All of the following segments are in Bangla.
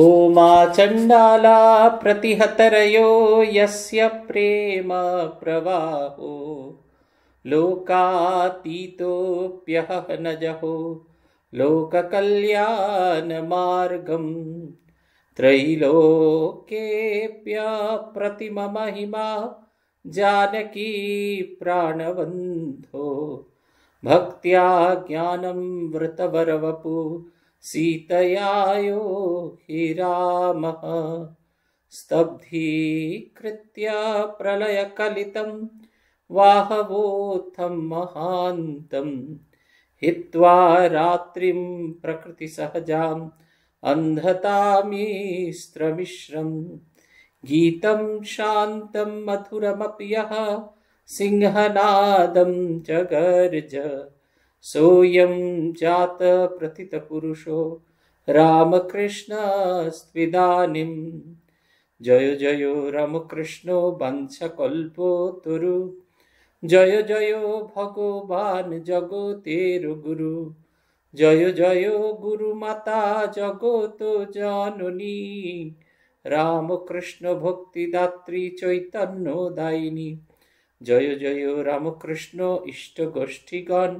उमा चण्डाला प्रतिहतरयो यस्य प्रेम प्रवाहो लोकातीतोऽप्यहः न जहो लोककल्याणमार्गं त्रैलोकेऽप्यप्रतिममहिमा जानकी प्राणबन्धो भक्त्या ज्ञानं वृतवरवपु सीतयायो हि रामः स्तब्धीकृत्य प्रलयकलितं वाहवोत्थं महान्तं हित्वा रात्रिं प्रकृतिसहजाम् अन्धतामीस्त्रमिश्रम् गीतं शान्तं मधुरमपि यः सिंहनादं च गर्ज सोऽयं जातप्रथितपुरुषो रामकृष्णस्त्विदानीं जय जय रामकृष्णो वंशकल्पोतरु জয় জয় ভগবান জগতের গুরু জয় জয় গুরু মাতা জগত জননী রামকৃষ্ণ ভক্তিদাত্রী চৈতন্য দায়িনী জয় জয় রামকৃষ্ণ ইষ্ট গোষ্ঠীগণ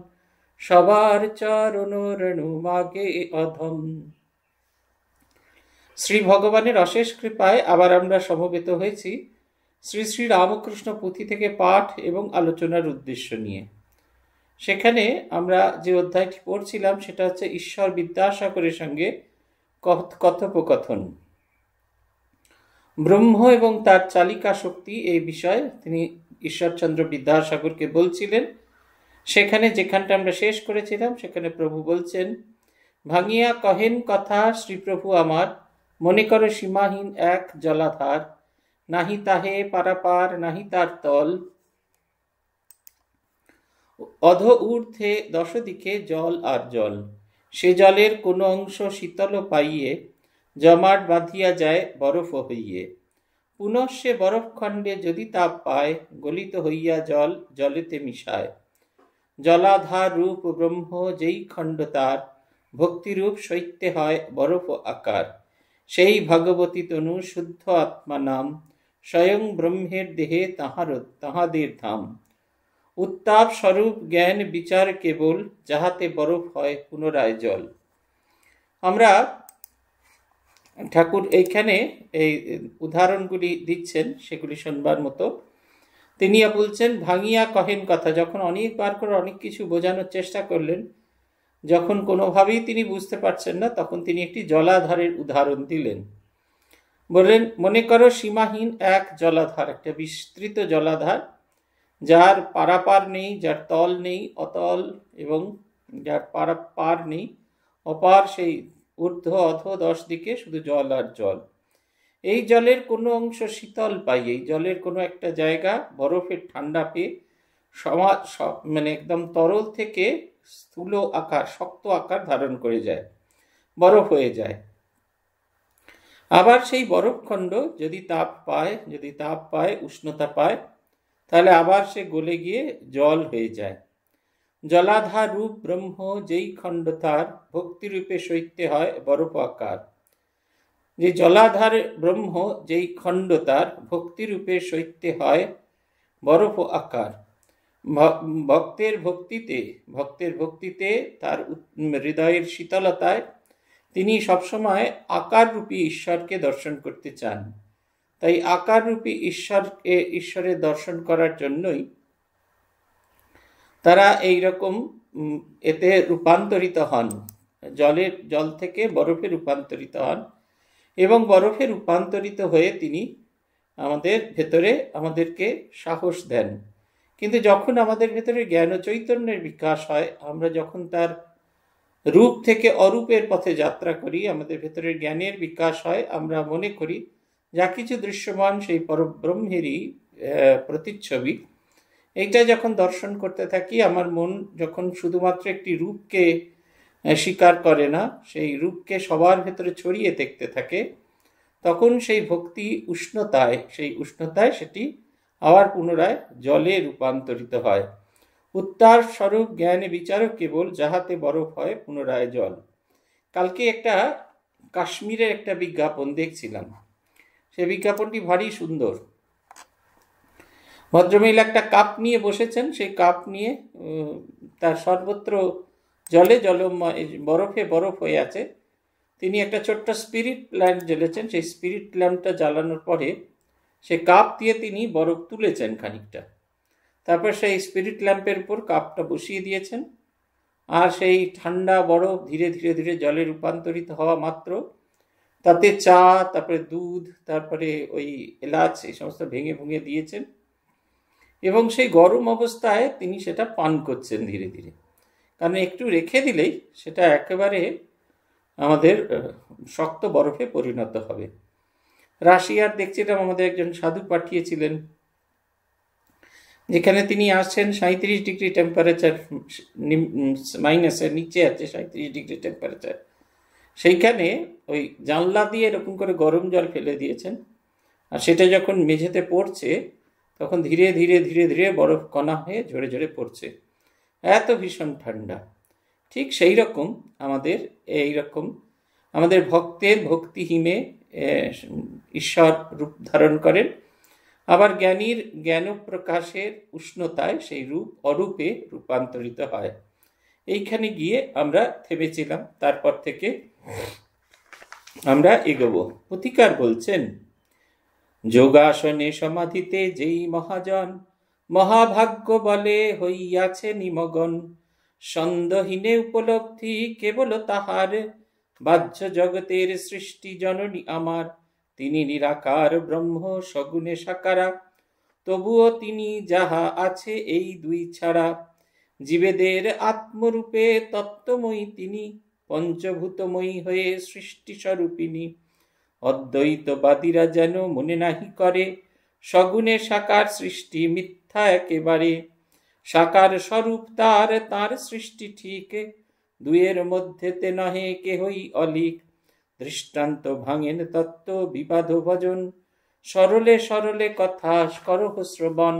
সবার চরণ রেণু মাগে অধম শ্রী ভগবানের অশেষ কৃপায় আবার আমরা সমবেত হয়েছি শ্রী শ্রী রামকৃষ্ণ পুঁথি থেকে পাঠ এবং আলোচনার উদ্দেশ্য নিয়ে সেখানে আমরা যে অধ্যায়টি পড়ছিলাম সেটা হচ্ছে ঈশ্বর বিদ্যাসাগরের সঙ্গে কথোপকথন ব্রহ্ম এবং তার চালিকা শক্তি এই বিষয়ে তিনি ঈশ্বরচন্দ্র বিদ্যাসাগরকে বলছিলেন সেখানে যেখানটা আমরা শেষ করেছিলাম সেখানে প্রভু বলছেন ভাঙিয়া কহেন কথা শ্রীপ্রভু আমার মনে করো সীমাহীন এক জলাধার নাহি তাহে পারাপার নাহি তার তল অধ ঊর্ধ্বে দশদিকে জল আর জল সে জলের কোনো অংশ শীতল পাইয়ে জমাট বাঁধিয়া যায় বরফ হইয়ে পুনঃ সে বরফখণ্ডে যদি তাপ পায় গলিত হইয়া জল জলেতে মিশায় জলাধার রূপ ব্রহ্ম যেই খণ্ড তার ভক্তিরূপ সৈত্যে হয় বরফ আকার সেই ভগবতী তনু শুদ্ধ আত্মা নাম স্বয়ং ব্রহ্মের দেহে তাহার তাহাদের ধাম উত্তাপ স্বরূপ জ্ঞান বিচার কেবল যাহাতে বরফ হয় পুনরায় জল আমরা ঠাকুর এইখানে এই উদাহরণগুলি দিচ্ছেন সেগুলি শুনবার মতো তিনি বলছেন ভাঙিয়া কহেন কথা যখন অনেকবার করে অনেক কিছু বোঝানোর চেষ্টা করলেন যখন কোনোভাবেই তিনি বুঝতে পারছেন না তখন তিনি একটি জলাধারের উদাহরণ দিলেন বললেন মনে করো সীমাহীন এক জলাধার একটা বিস্তৃত জলাধার যার পারাপার নেই যার তল নেই অতল এবং যার পারা পার নেই অপার সেই ঊর্ধ্ব অধ দশ দিকে শুধু জল আর জল এই জলের কোনো অংশ শীতল পাই এই জলের কোনো একটা জায়গা বরফের ঠান্ডা পেয়ে সমাজ মানে একদম তরল থেকে স্থূল আকার শক্ত আকার ধারণ করে যায় বরফ হয়ে যায় আবার সেই বরফখণ্ড যদি তাপ পায় যদি তাপ পায় উষ্ণতা পায় তাহলে আবার সে গলে গিয়ে জল হয়ে যায় জলাধার রূপ ব্রহ্ম যেই খণ্ড তার ভক্তিরূপে শৈত্যে হয় বরফ আকার যে জলাধার ব্রহ্ম যেই খণ্ড তার ভক্তিরূপে শৈত্যে হয় বরফ আকার ভক্তের ভক্তিতে ভক্তের ভক্তিতে তার হৃদয়ের শীতলতায় তিনি সবসময় আকাররূপী ঈশ্বরকে দর্শন করতে চান তাই আকাররূপী ঈশ্বরকে ঈশ্বরের দর্শন করার জন্যই তারা এই রকম এতে রূপান্তরিত হন জলের জল থেকে বরফে রূপান্তরিত হন এবং বরফে রূপান্তরিত হয়ে তিনি আমাদের ভেতরে আমাদেরকে সাহস দেন কিন্তু যখন আমাদের ভেতরে জ্ঞান ও চৈতন্যের বিকাশ হয় আমরা যখন তার রূপ থেকে অরূপের পথে যাত্রা করি আমাদের ভেতরে জ্ঞানের বিকাশ হয় আমরা মনে করি যা কিছু দৃশ্যমান সেই পরব্রহ্মেরই প্রতিচ্ছবি এইটা যখন দর্শন করতে থাকি আমার মন যখন শুধুমাত্র একটি রূপকে স্বীকার করে না সেই রূপকে সবার ভেতরে ছড়িয়ে দেখতে থাকে তখন সেই ভক্তি উষ্ণতায় সেই উষ্ণতায় সেটি আবার পুনরায় জলে রূপান্তরিত হয় উত্তার স্বরূপ জ্ঞানে বিচারও কেবল যাহাতে বরফ হয় পুনরায় জল কালকে একটা কাশ্মীরের একটা বিজ্ঞাপন দেখছিলাম সে বিজ্ঞাপনটি ভারী সুন্দর ভদ্রমহিলা একটা কাপ নিয়ে বসেছেন সেই কাপ নিয়ে তার সর্বত্র জলে জল বরফে বরফ হয়ে আছে তিনি একটা ছোট্ট স্পিরিট ল্যাম্প জ্বেলেছেন সেই স্পিরিট ল্যাম্পটা জ্বালানোর পরে সে কাপ দিয়ে তিনি বরফ তুলেছেন খানিকটা তারপর সেই স্পিরিট ল্যাম্পের উপর কাপটা বসিয়ে দিয়েছেন আর সেই ঠান্ডা বরফ ধীরে ধীরে ধীরে জলে রূপান্তরিত হওয়া মাত্র তাতে চা তারপরে দুধ তারপরে ওই এলাচ এই সমস্ত ভেঙে ভেঙে দিয়েছেন এবং সেই গরম অবস্থায় তিনি সেটা পান করছেন ধীরে ধীরে কারণ একটু রেখে দিলেই সেটা একেবারে আমাদের শক্ত বরফে পরিণত হবে রাশিয়ার দেখছিলাম আমাদের একজন সাধু পাঠিয়েছিলেন যেখানে তিনি আসছেন সাঁত্রিশ ডিগ্রি টেম্পারেচার মাইনাসের নিচে আছে সাঁত্রিশ ডিগ্রি টেম্পারেচার সেইখানে ওই জানলা দিয়ে এরকম করে গরম জল ফেলে দিয়েছেন আর সেটা যখন মেঝেতে পড়ছে তখন ধীরে ধীরে ধীরে ধীরে বরফ কণা হয়ে ঝরে ঝরে পড়ছে এত ভীষণ ঠান্ডা ঠিক সেই রকম আমাদের এই রকম আমাদের ভক্তের ভক্তিহীমে ঈশ্বর রূপ ধারণ করেন আবার জ্ঞানীর জ্ঞান প্রকাশের উষ্ণতায় সেই রূপ অরূপে রূপান্তরিত হয় এইখানে গিয়ে আমরা থেমেছিলাম তারপর থেকে আমরা এগোবো প্রতিকার বলছেন যোগাসনে সমাধিতে যেই মহাজন মহাভাগ্য বলে হইয়াছে নিমগন সন্দহীনে উপলব্ধি কেবল তাহার বাহ্য জগতের সৃষ্টি জননী আমার তিনি নিরাকার ব্রহ্ম সগুণে সাকারা তবুও তিনি যাহা আছে এই দুই ছাড়া জীবেদের আত্মরূপে তত্ত্বময়ী তিনি পঞ্চভূতময়ী হয়ে স্বরূপিনী অদ্বৈতবাদীরা যেন মনে নাহি করে সগুণে সাকার সৃষ্টি মিথ্যা মিথ্যা একেবারে সাকার স্বরূপ তার তার সৃষ্টি ঠিক দুয়ের মধ্যেতে নহে কেহই অলিক দৃষ্টান্ত ভাঙেন তত্ত্ব বিবাদ ভজন সরলে সরলে কথা করহ শ্রবণ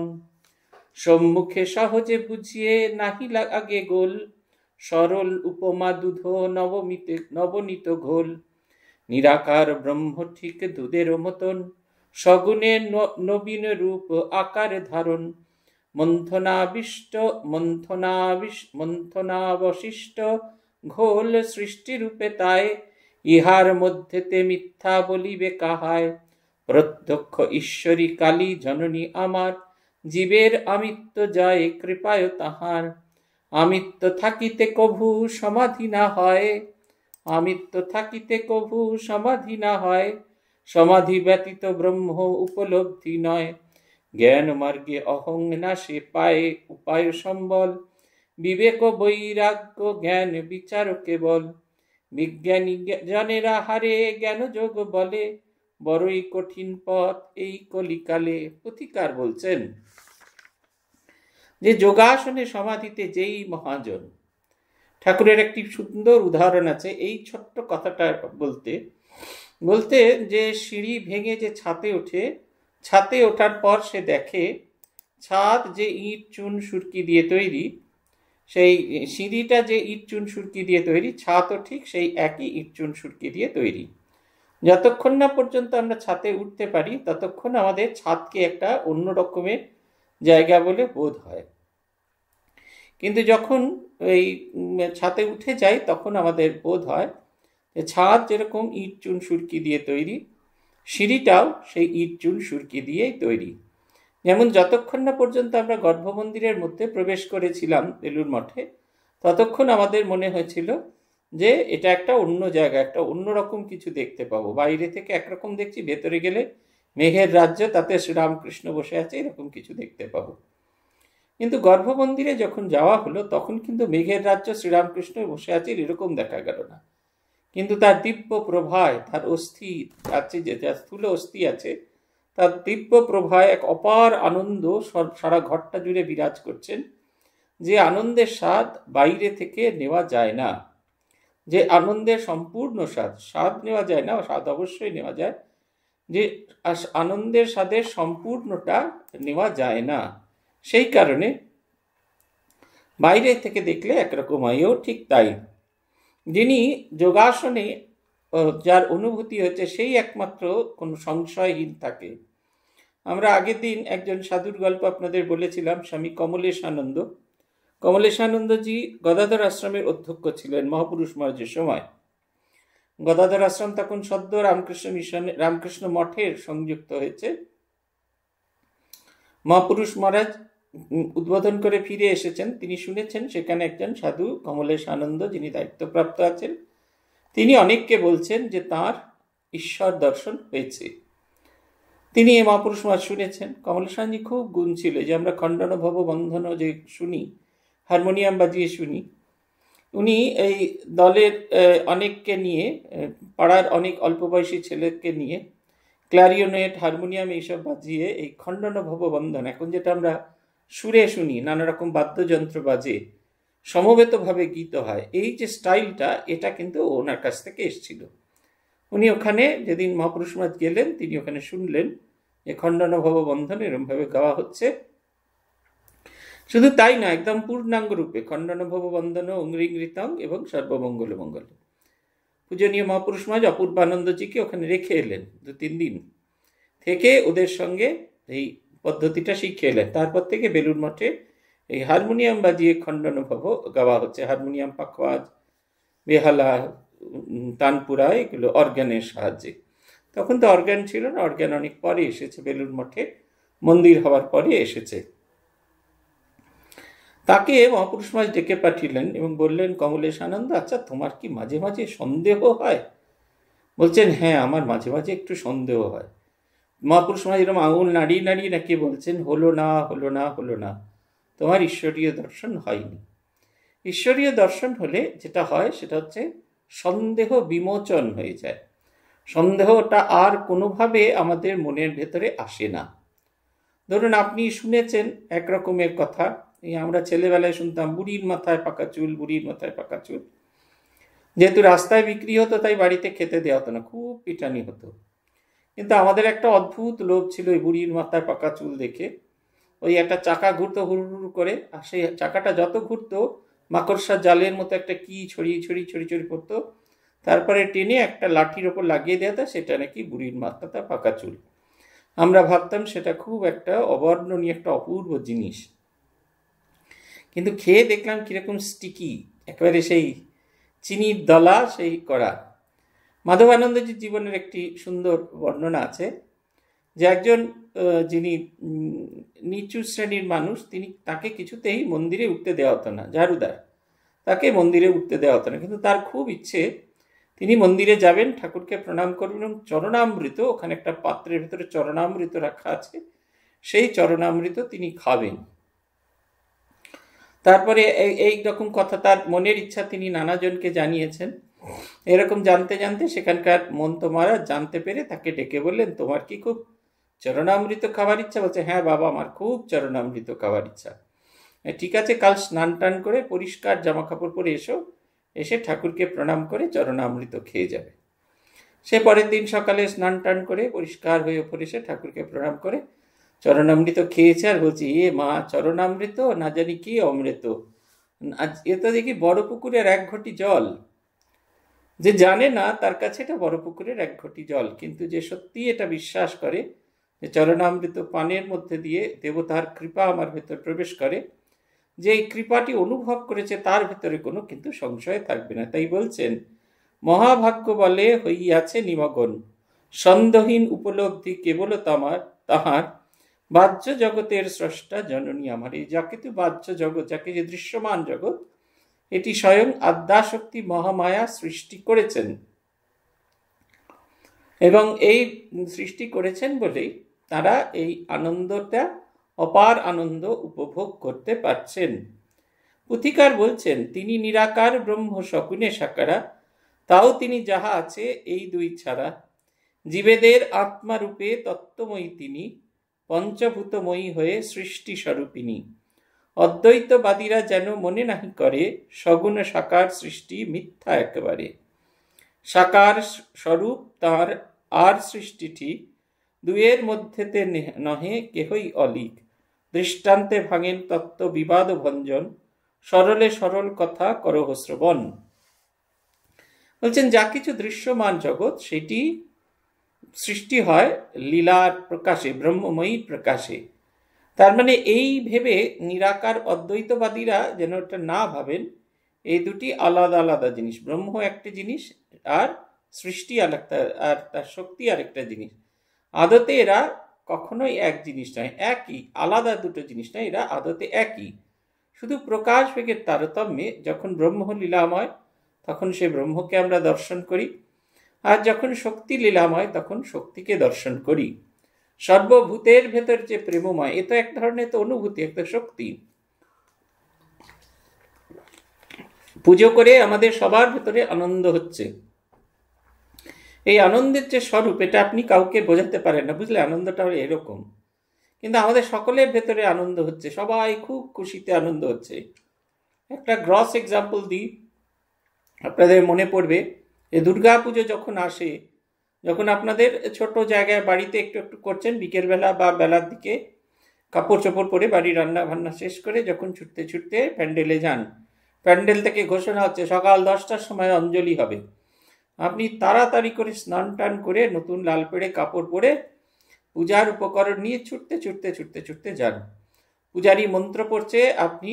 সম্মুখে সহজে বুঝিয়ে নাহি আগে গোল সরল উপমা দুধ নবমিতে নবনীত ঘোল নিরাকার ব্রহ্ম ঠিক দুধের মতন সগুণে নবীন রূপ আকার ধারণ মন্থনাবিষ্ট মন্থনাবিষ মন্থনাবশিষ্ট ঘোল সৃষ্টিরূপে তাই ইহার মধ্যেতে মিথ্যা বলিবে কাহায় প্রত্যক্ষ ঈশ্বরী কালী জননী আমার জীবের আমিত্ব যায় কৃপায় তাহার আমিত্ব থাকিতে কভু সমাধি না হয় আমিত্ব থাকিতে কভু সমাধি না হয় সমাধি ব্যতীত ব্রহ্ম উপলব্ধি নয় জ্ঞান মার্গে অহং সে পায়ে উপায় সম্বল বিবেক বৈরাগ্য জ্ঞান বিচার কেবল বিজ্ঞানী জনেরা হারে জ্ঞান যোগ বলে বড়ই কঠিন পথ এই কলিকালে প্রতিকার বলছেন যে যোগাসনে সমাধিতে যেই মহাজন ঠাকুরের একটি সুন্দর উদাহরণ আছে এই ছোট্ট কথাটা বলতে বলতে যে সিঁড়ি ভেঙে যে ছাতে ওঠে ছাতে ওঠার পর সে দেখে ছাদ যে ইট চুন সুরকি দিয়ে তৈরি সেই সিঁড়িটা যে ইট চুন সুরকি দিয়ে তৈরি ছাদও ঠিক সেই একই ইট চুন সুরকি দিয়ে তৈরি যতক্ষণ না পর্যন্ত আমরা ছাতে উঠতে পারি ততক্ষণ আমাদের ছাদকে একটা অন্য রকমের জায়গা বলে বোধ হয় কিন্তু যখন এই ছাতে উঠে যাই তখন আমাদের বোধ হয় ছাদ যেরকম ইট চুন সুরকি দিয়ে তৈরি সিঁড়িটাও সেই ইট চুল সুরকি দিয়েই তৈরি যেমন যতক্ষণ না পর্যন্ত আমরা গর্ভমন্দিরের মধ্যে প্রবেশ করেছিলাম বেলুর মঠে ততক্ষণ আমাদের মনে হয়েছিল যে এটা একটা অন্য জায়গা একটা অন্যরকম কিছু দেখতে পাবো বাইরে থেকে একরকম দেখছি ভেতরে গেলে মেঘের রাজ্য তাতে শ্রীরামকৃষ্ণ বসে আছে এরকম কিছু দেখতে পাবো কিন্তু গর্ভমন্দিরে যখন যাওয়া হলো তখন কিন্তু মেঘের রাজ্য শ্রীরামকৃষ্ণ বসে আছে এরকম দেখা গেল না কিন্তু তার দিব্য প্রভায় তার অস্থি আছে যে যার স্থূল অস্থি আছে তার দিব্য প্রভায় এক অপার আনন্দ সারা ঘরটা জুড়ে বিরাজ করছেন যে আনন্দের স্বাদ বাইরে থেকে নেওয়া যায় না যে আনন্দের সম্পূর্ণ স্বাদ স্বাদ নেওয়া যায় না স্বাদ অবশ্যই নেওয়া যায় যে আনন্দের স্বাদের সম্পূর্ণটা নেওয়া যায় না সেই কারণে বাইরে থেকে দেখলে একরকম হয়েও ঠিক তাই যিনি যোগাসনে যার অনুভূতি হচ্ছে সেই একমাত্র কোনো সংশয়হীন থাকে আমরা আগের দিন একজন সাধুর গল্প আপনাদের বলেছিলাম স্বামী কমলেশ আনন্দ কমলেশ আনন্দজি গদাধর আশ্রমের অধ্যক্ষ ছিলেন মহাপুরুষ মহারাজের সময় গদাধর আশ্রম তখন সদ্য রামকৃষ্ণ মিশন রামকৃষ্ণ মঠের সংযুক্ত হয়েছে মহাপুরুষ মহারাজ উদ্বোধন করে ফিরে এসেছেন তিনি শুনেছেন সেখানে একজন সাধু কমলেশ আনন্দ যিনি দায়িত্বপ্রাপ্ত আছেন তিনি অনেককে বলছেন যে তার ঈশ্বর দর্শন হয়েছে তিনি এ মহাপুরুষ মাছ শুনেছেন কমলেশানজি খুব গুণ ছিল যে আমরা খণ্ডন ভব বন্ধন যে শুনি হারমোনিয়াম বাজিয়ে শুনি উনি এই দলের অনেককে নিয়ে পাড়ার অনেক অল্প বয়সী ছেলেকে নিয়ে ক্লারিওনেট হারমোনিয়াম এইসব বাজিয়ে এই খণ্ডন ভব বন্ধন এখন যেটা আমরা সুরে শুনি নানা রকম বাদ্যযন্ত্র বাজে সমবেতভাবে গীত হয় এই যে স্টাইলটা এটা কিন্তু ওনার কাছ থেকে এসছিল উনি ওখানে যেদিন মহাপুরুষ মাছ গেলেন তিনি ওখানে শুনলেন যে খণ্ডনভব বন্ধন এরমভাবে গাওয়া হচ্ছে শুধু তাই না একদম পূর্ণাঙ্গ রূপে খণ্ডনভব বন্ধন অঙ্গৃঙ্গৃতং এবং সর্বমঙ্গল মঙ্গল পূজনীয় মহাপুরুষ মাছ অপূর্বানন্দজিকে ওখানে রেখে এলেন দু তিন দিন থেকে ওদের সঙ্গে এই পদ্ধতিটা শিখে এলেন তারপর থেকে বেলুর মঠে এই হারমোনিয়াম বাজিয়ে খণ্ডন গাওয়া হচ্ছে হারমোনিয়াম পাখওয়াজ বেহালা তানপুরা এগুলো অর্গ্যানের সাহায্যে তখন তো অর্গ্যান ছিল না অর্গ্যান অনেক পরে এসেছে বেলুর মঠে মন্দির হওয়ার পরে এসেছে তাকে মহাপুরুষ মাস ডেকে পাঠিলেন এবং বললেন কমলেশ আনন্দ আচ্ছা তোমার কি মাঝে মাঝে সন্দেহ হয় বলছেন হ্যাঁ আমার মাঝে মাঝে একটু সন্দেহ হয় মহাপুরুষ মহাজ যেরকম আঙুল নাড়িয়ে নাড়িয়ে নাকি বলছেন হলো না হলো না হলো না তোমার ঈশ্বরীয় দর্শন হয়নি ঈশ্বরীয় দর্শন হলে যেটা হয় সেটা হচ্ছে সন্দেহ বিমোচন হয়ে যায় সন্দেহটা আর কোনোভাবে আমাদের মনের ভেতরে আসে না ধরুন আপনি শুনেছেন একরকমের কথা এই আমরা ছেলেবেলায় শুনতাম বুড়ির মাথায় পাকা চুল বুড়ির মাথায় পাকা চুল যেহেতু রাস্তায় বিক্রি হতো তাই বাড়িতে খেতে দেওয়া হতো না খুব পিটানি হতো কিন্তু আমাদের একটা অদ্ভুত লোভ ছিল ওই বুড়ির মাথায় পাকা চুল দেখে ওই একটা চাকা ঘুরতো হুড় করে আর সেই চাকাটা যত ঘুরতো মাকড়সার জালের মতো একটা কি ছড়িয়ে ছড়িয়ে ছড়িয়ে ছড়ি পড়তো তারপরে টেনে একটা লাঠির ওপর লাগিয়ে দেওয়া সেটা নাকি বুড়ির মাথা তার পাকা চুল আমরা ভাবতাম সেটা খুব একটা অবর্ণনীয় একটা অপূর্ব জিনিস কিন্তু খেয়ে দেখলাম কীরকম স্টিকি একেবারে সেই চিনির দলা সেই করা মাধবানন্দজির জীবনের একটি সুন্দর বর্ণনা আছে যে একজন যিনি নিচু শ্রেণীর মানুষ তিনি তাকে কিছুতেই মন্দিরে উঠতে দেওয়া হতো না ঝাড়ুদার তাকে মন্দিরে উঠতে দেওয়া হতো না কিন্তু তার খুব ইচ্ছে তিনি মন্দিরে যাবেন ঠাকুরকে প্রণাম করবেন এবং চরণামৃত ওখানে একটা পাত্রের ভিতরে চরণামৃত রাখা আছে সেই চরণামৃত তিনি খাবেন তারপরে এই রকম কথা তার মনের ইচ্ছা তিনি নানাজনকে জানিয়েছেন এরকম জানতে জানতে সেখানকার মন্ত মহারাজ জানতে পেরে তাকে ডেকে বললেন তোমার কি খুব চরণামৃত খাওয়ার ইচ্ছা বলছে হ্যাঁ বাবা আমার খুব চরণামৃত খাওয়ার ইচ্ছা ঠিক আছে কাল স্নান টান করে পরিষ্কার জামা কাপড় পরে এসো এসে ঠাকুরকে প্রণাম করে চরণামৃত খেয়ে যাবে সে পরের দিন সকালে স্নান টান করে পরিষ্কার হয়ে ওপরে এসে ঠাকুরকে প্রণাম করে চরণামৃত খেয়েছে আর বলছি এ মা চরণামৃত না জানি কি অমৃত এ তো দেখি বড় পুকুরের এক ঘটি জল যে জানে না তার কাছে এটা বড় পুকুরের এক ঘটি জল কিন্তু যে সত্যি এটা বিশ্বাস করে যে চরণামৃত পানের মধ্যে দিয়ে দেবতার কৃপা আমার ভেতর প্রবেশ করে যে এই কৃপাটি অনুভব করেছে তার ভেতরে কোনো কিন্তু সংশয় থাকবে না তাই বলছেন মহাভাগ্য বলে হইয়াছে নিমগন সন্দেহীন উপলব্ধি কেবল তামার তাহার বাহ্য জগতের স্রষ্টা জননী আমার এই যাকে তো বাহ্য জগৎ যাকে যে দৃশ্যমান জগৎ এটি স্বয়ং আদ্যাশক্তি মহামায়া সৃষ্টি করেছেন এবং এই সৃষ্টি করেছেন বলেই তারা এই আনন্দটা অপার আনন্দ উপভোগ করতে পারছেন পুথিকার বলছেন তিনি নিরাকার ব্রহ্ম শকুনে সাকারা তাও তিনি যাহা আছে এই দুই ছাড়া জীবেদের আত্মারূপে তত্ত্বময়ী তিনি পঞ্চভূতময়ী হয়ে সৃষ্টিস্বরূপিনী অদ্বৈতবাদীরা যেন মনে নাহি করে সগুণ সাকার সৃষ্টি মিথ্যা একেবারে সাকার স্বরূপ তার আর সৃষ্টি ঠিক দুয়ের মধ্যেতে নহে কেহই অলিক দৃষ্টান্তে ভাঙেন তত্ত্ব বিবাদ ভঞ্জন সরলে সরল কথা করহ শ্রবণ বলছেন যা কিছু দৃশ্যমান জগৎ সেটি সৃষ্টি হয় লীলার প্রকাশে ব্রহ্মময়ী প্রকাশে তার মানে এই ভেবে নিরাকার অদ্বৈতবাদীরা যেন ওটা না ভাবেন এই দুটি আলাদা আলাদা জিনিস ব্রহ্ম একটা জিনিস আর সৃষ্টি আর একটা আর তার শক্তি আর একটা জিনিস আদতে এরা কখনোই এক জিনিস নয় একই আলাদা দুটো জিনিস নয় এরা আদতে একই শুধু প্রকাশ বেগের তারতম্যে যখন ব্রহ্ম লীলাময় তখন সে ব্রহ্মকে আমরা দর্শন করি আর যখন শক্তি লীলাময় তখন শক্তিকে দর্শন করি সর্বভূতের ভেতর যে প্রেমময় এ তো এক ধরনের তো অনুভূতি একটা শক্তি পুজো করে আমাদের সবার ভেতরে আনন্দ হচ্ছে এই আনন্দের যে স্বরূপ এটা আপনি কাউকে বোঝাতে পারেন না বুঝলে আনন্দটা এরকম কিন্তু আমাদের সকলের ভেতরে আনন্দ হচ্ছে সবাই খুব খুশিতে আনন্দ হচ্ছে একটা গ্রস এক্সাম্পল দিই আপনাদের মনে পড়বে যে দুর্গা পুজো যখন আসে যখন আপনাদের ছোট জায়গায় বাড়িতে একটু একটু করছেন বিকেলবেলা বা বেলার দিকে কাপড় চোপড় পরে বাড়ির রান্না বান্না শেষ করে যখন ছুটতে ছুটতে প্যান্ডেলে যান প্যান্ডেল থেকে ঘোষণা হচ্ছে সকাল দশটার সময় অঞ্জলি হবে আপনি তাড়াতাড়ি করে স্নান টান করে নতুন লাল পেড়ে কাপড় পরে পূজার উপকরণ নিয়ে ছুটতে ছুটতে ছুটতে ছুটতে যান পূজারী মন্ত্র পড়ছে আপনি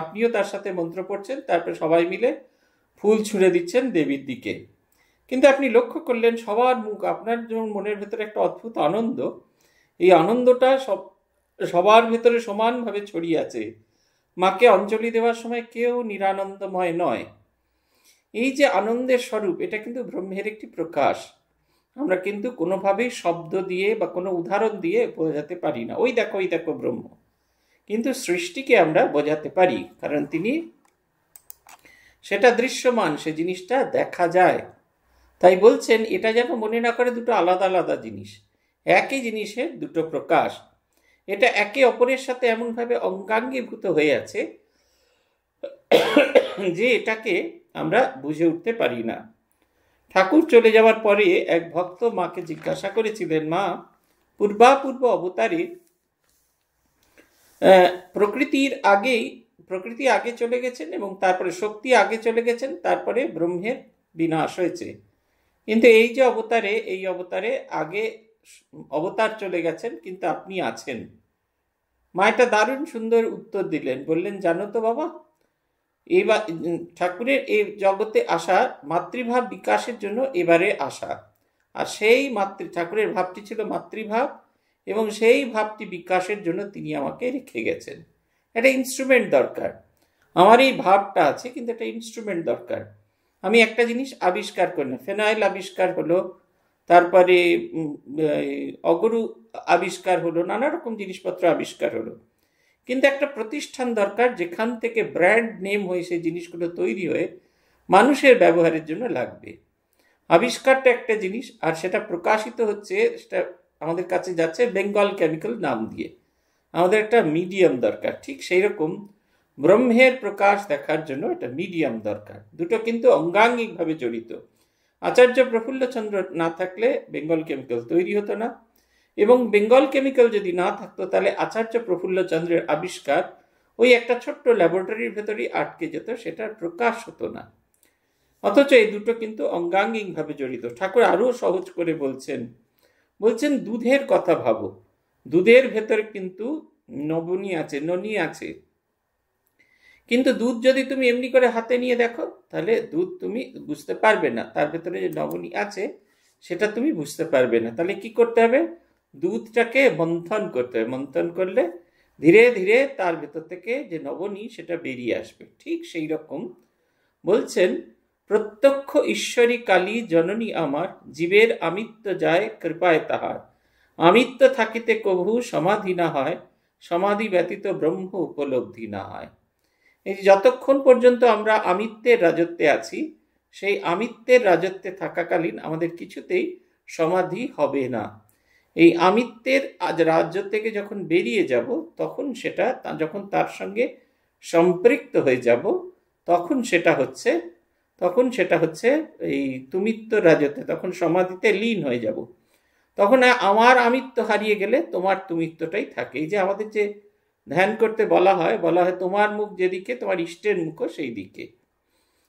আপনিও তার সাথে মন্ত্র পড়ছেন তারপরে সবাই মিলে ফুল ছুঁড়ে দিচ্ছেন দেবীর দিকে কিন্তু আপনি লক্ষ্য করলেন সবার মুখ আপনার যেমন মনের ভেতরে একটা অদ্ভুত আনন্দ এই আনন্দটা সব সবার ভেতরে সমানভাবে ছড়িয়ে আছে মাকে অঞ্জলি দেওয়ার সময় কেউ নিরানন্দময় নয় এই যে আনন্দের স্বরূপ এটা কিন্তু ব্রহ্মের একটি প্রকাশ আমরা কিন্তু কোনোভাবেই শব্দ দিয়ে বা কোনো উদাহরণ দিয়ে বোঝাতে পারি না ওই দেখো ওই দেখো ব্রহ্ম কিন্তু সৃষ্টিকে আমরা বোঝাতে পারি কারণ তিনি সেটা দৃশ্যমান সে জিনিসটা দেখা যায় তাই বলছেন এটা যেন মনে না করে দুটো আলাদা আলাদা জিনিস একই জিনিসের দুটো প্রকাশ এটা একে অপরের সাথে এমনভাবে অঙ্গাঙ্গীভূত হয়ে আছে যে এটাকে আমরা বুঝে উঠতে পারি না ঠাকুর চলে যাওয়ার পরে এক ভক্ত মাকে জিজ্ঞাসা করেছিলেন মা পূর্বাপূর্ব অবতারে প্রকৃতির আগেই প্রকৃতি আগে চলে গেছেন এবং তারপরে শক্তি আগে চলে গেছেন তারপরে ব্রহ্মের বিনাশ হয়েছে কিন্তু এই যে অবতারে এই অবতারে আগে অবতার চলে গেছেন কিন্তু আপনি আছেন মায়েটা দারুণ সুন্দর উত্তর দিলেন বললেন জানো তো বাবা এই ঠাকুরের এই জগতে আসা মাতৃভাব বিকাশের জন্য এবারে আসা আর সেই মাতৃ ঠাকুরের ভাবটি ছিল মাতৃভাব এবং সেই ভাবটি বিকাশের জন্য তিনি আমাকে রেখে গেছেন একটা ইনস্ট্রুমেন্ট দরকার আমার এই ভাবটা আছে কিন্তু একটা ইনস্ট্রুমেন্ট দরকার আমি একটা জিনিস আবিষ্কার করলাম ফেনাইল আবিষ্কার হলো তারপরে অগরু আবিষ্কার হলো নানা রকম জিনিসপত্র আবিষ্কার হলো কিন্তু একটা প্রতিষ্ঠান দরকার যেখান থেকে ব্র্যান্ড নেম হয়ে সেই জিনিসগুলো তৈরি হয়ে মানুষের ব্যবহারের জন্য লাগবে আবিষ্কারটা একটা জিনিস আর সেটা প্রকাশিত হচ্ছে সেটা আমাদের কাছে যাচ্ছে বেঙ্গল কেমিক্যাল নাম দিয়ে আমাদের একটা মিডিয়াম দরকার ঠিক সেই রকম ব্রহ্মের প্রকাশ দেখার জন্য এটা মিডিয়াম দরকার দুটো কিন্তু অঙ্গাঙ্গিকভাবে জড়িত আচার্য প্রফুল্লচন্দ্র না থাকলে বেঙ্গল কেমিক্যাল তৈরি হতো না এবং বেঙ্গল কেমিক্যাল যদি না থাকতো তাহলে আচার্য প্রফুল্লচন্দ্রের আবিষ্কার ওই একটা ছোট্ট ল্যাবরেটরির ভেতরেই আটকে যেত সেটার প্রকাশ হতো না অথচ এই দুটো কিন্তু অঙ্গাঙ্গিকভাবে জড়িত ঠাকুর আরও সহজ করে বলছেন বলছেন দুধের কথা ভাবো দুধের ভেতর কিন্তু নবনী আছে ননী আছে কিন্তু দুধ যদি তুমি এমনি করে হাতে নিয়ে দেখো তাহলে দুধ তুমি বুঝতে পারবে না তার ভেতরে যে নবনী আছে সেটা তুমি বুঝতে পারবে না তাহলে কি করতে হবে দুধটাকে মন্থন করতে হবে মন্থন করলে ধীরে ধীরে তার ভেতর থেকে যে নবনী সেটা বেরিয়ে আসবে ঠিক সেই রকম বলছেন প্রত্যক্ষ ঈশ্বরী কালী জননী আমার জীবের আমিত্ব যায় কৃপায় তাহার আমিত্ব থাকিতে কভু সমাধি না হয় সমাধি ব্যতীত ব্রহ্ম উপলব্ধি না হয় যে যতক্ষণ পর্যন্ত আমরা আমিত্বের রাজত্বে আছি সেই আমিত্বের রাজত্বে থাকাকালীন আমাদের কিছুতেই সমাধি হবে না এই আমিত্বের আজ রাজ্য থেকে যখন বেরিয়ে যাব তখন সেটা যখন তার সঙ্গে সম্পৃক্ত হয়ে যাব তখন সেটা হচ্ছে তখন সেটা হচ্ছে এই তুমিত্ব রাজত্বে তখন সমাধিতে লীন হয়ে যাব তখন আমার আমিত্ব হারিয়ে গেলে তোমার তুমিত্বটাই থাকে এই যে আমাদের যে ধ্যান করতে বলা হয় বলা হয় তোমার মুখ যেদিকে তোমার ইষ্টের মুখও সেই দিকে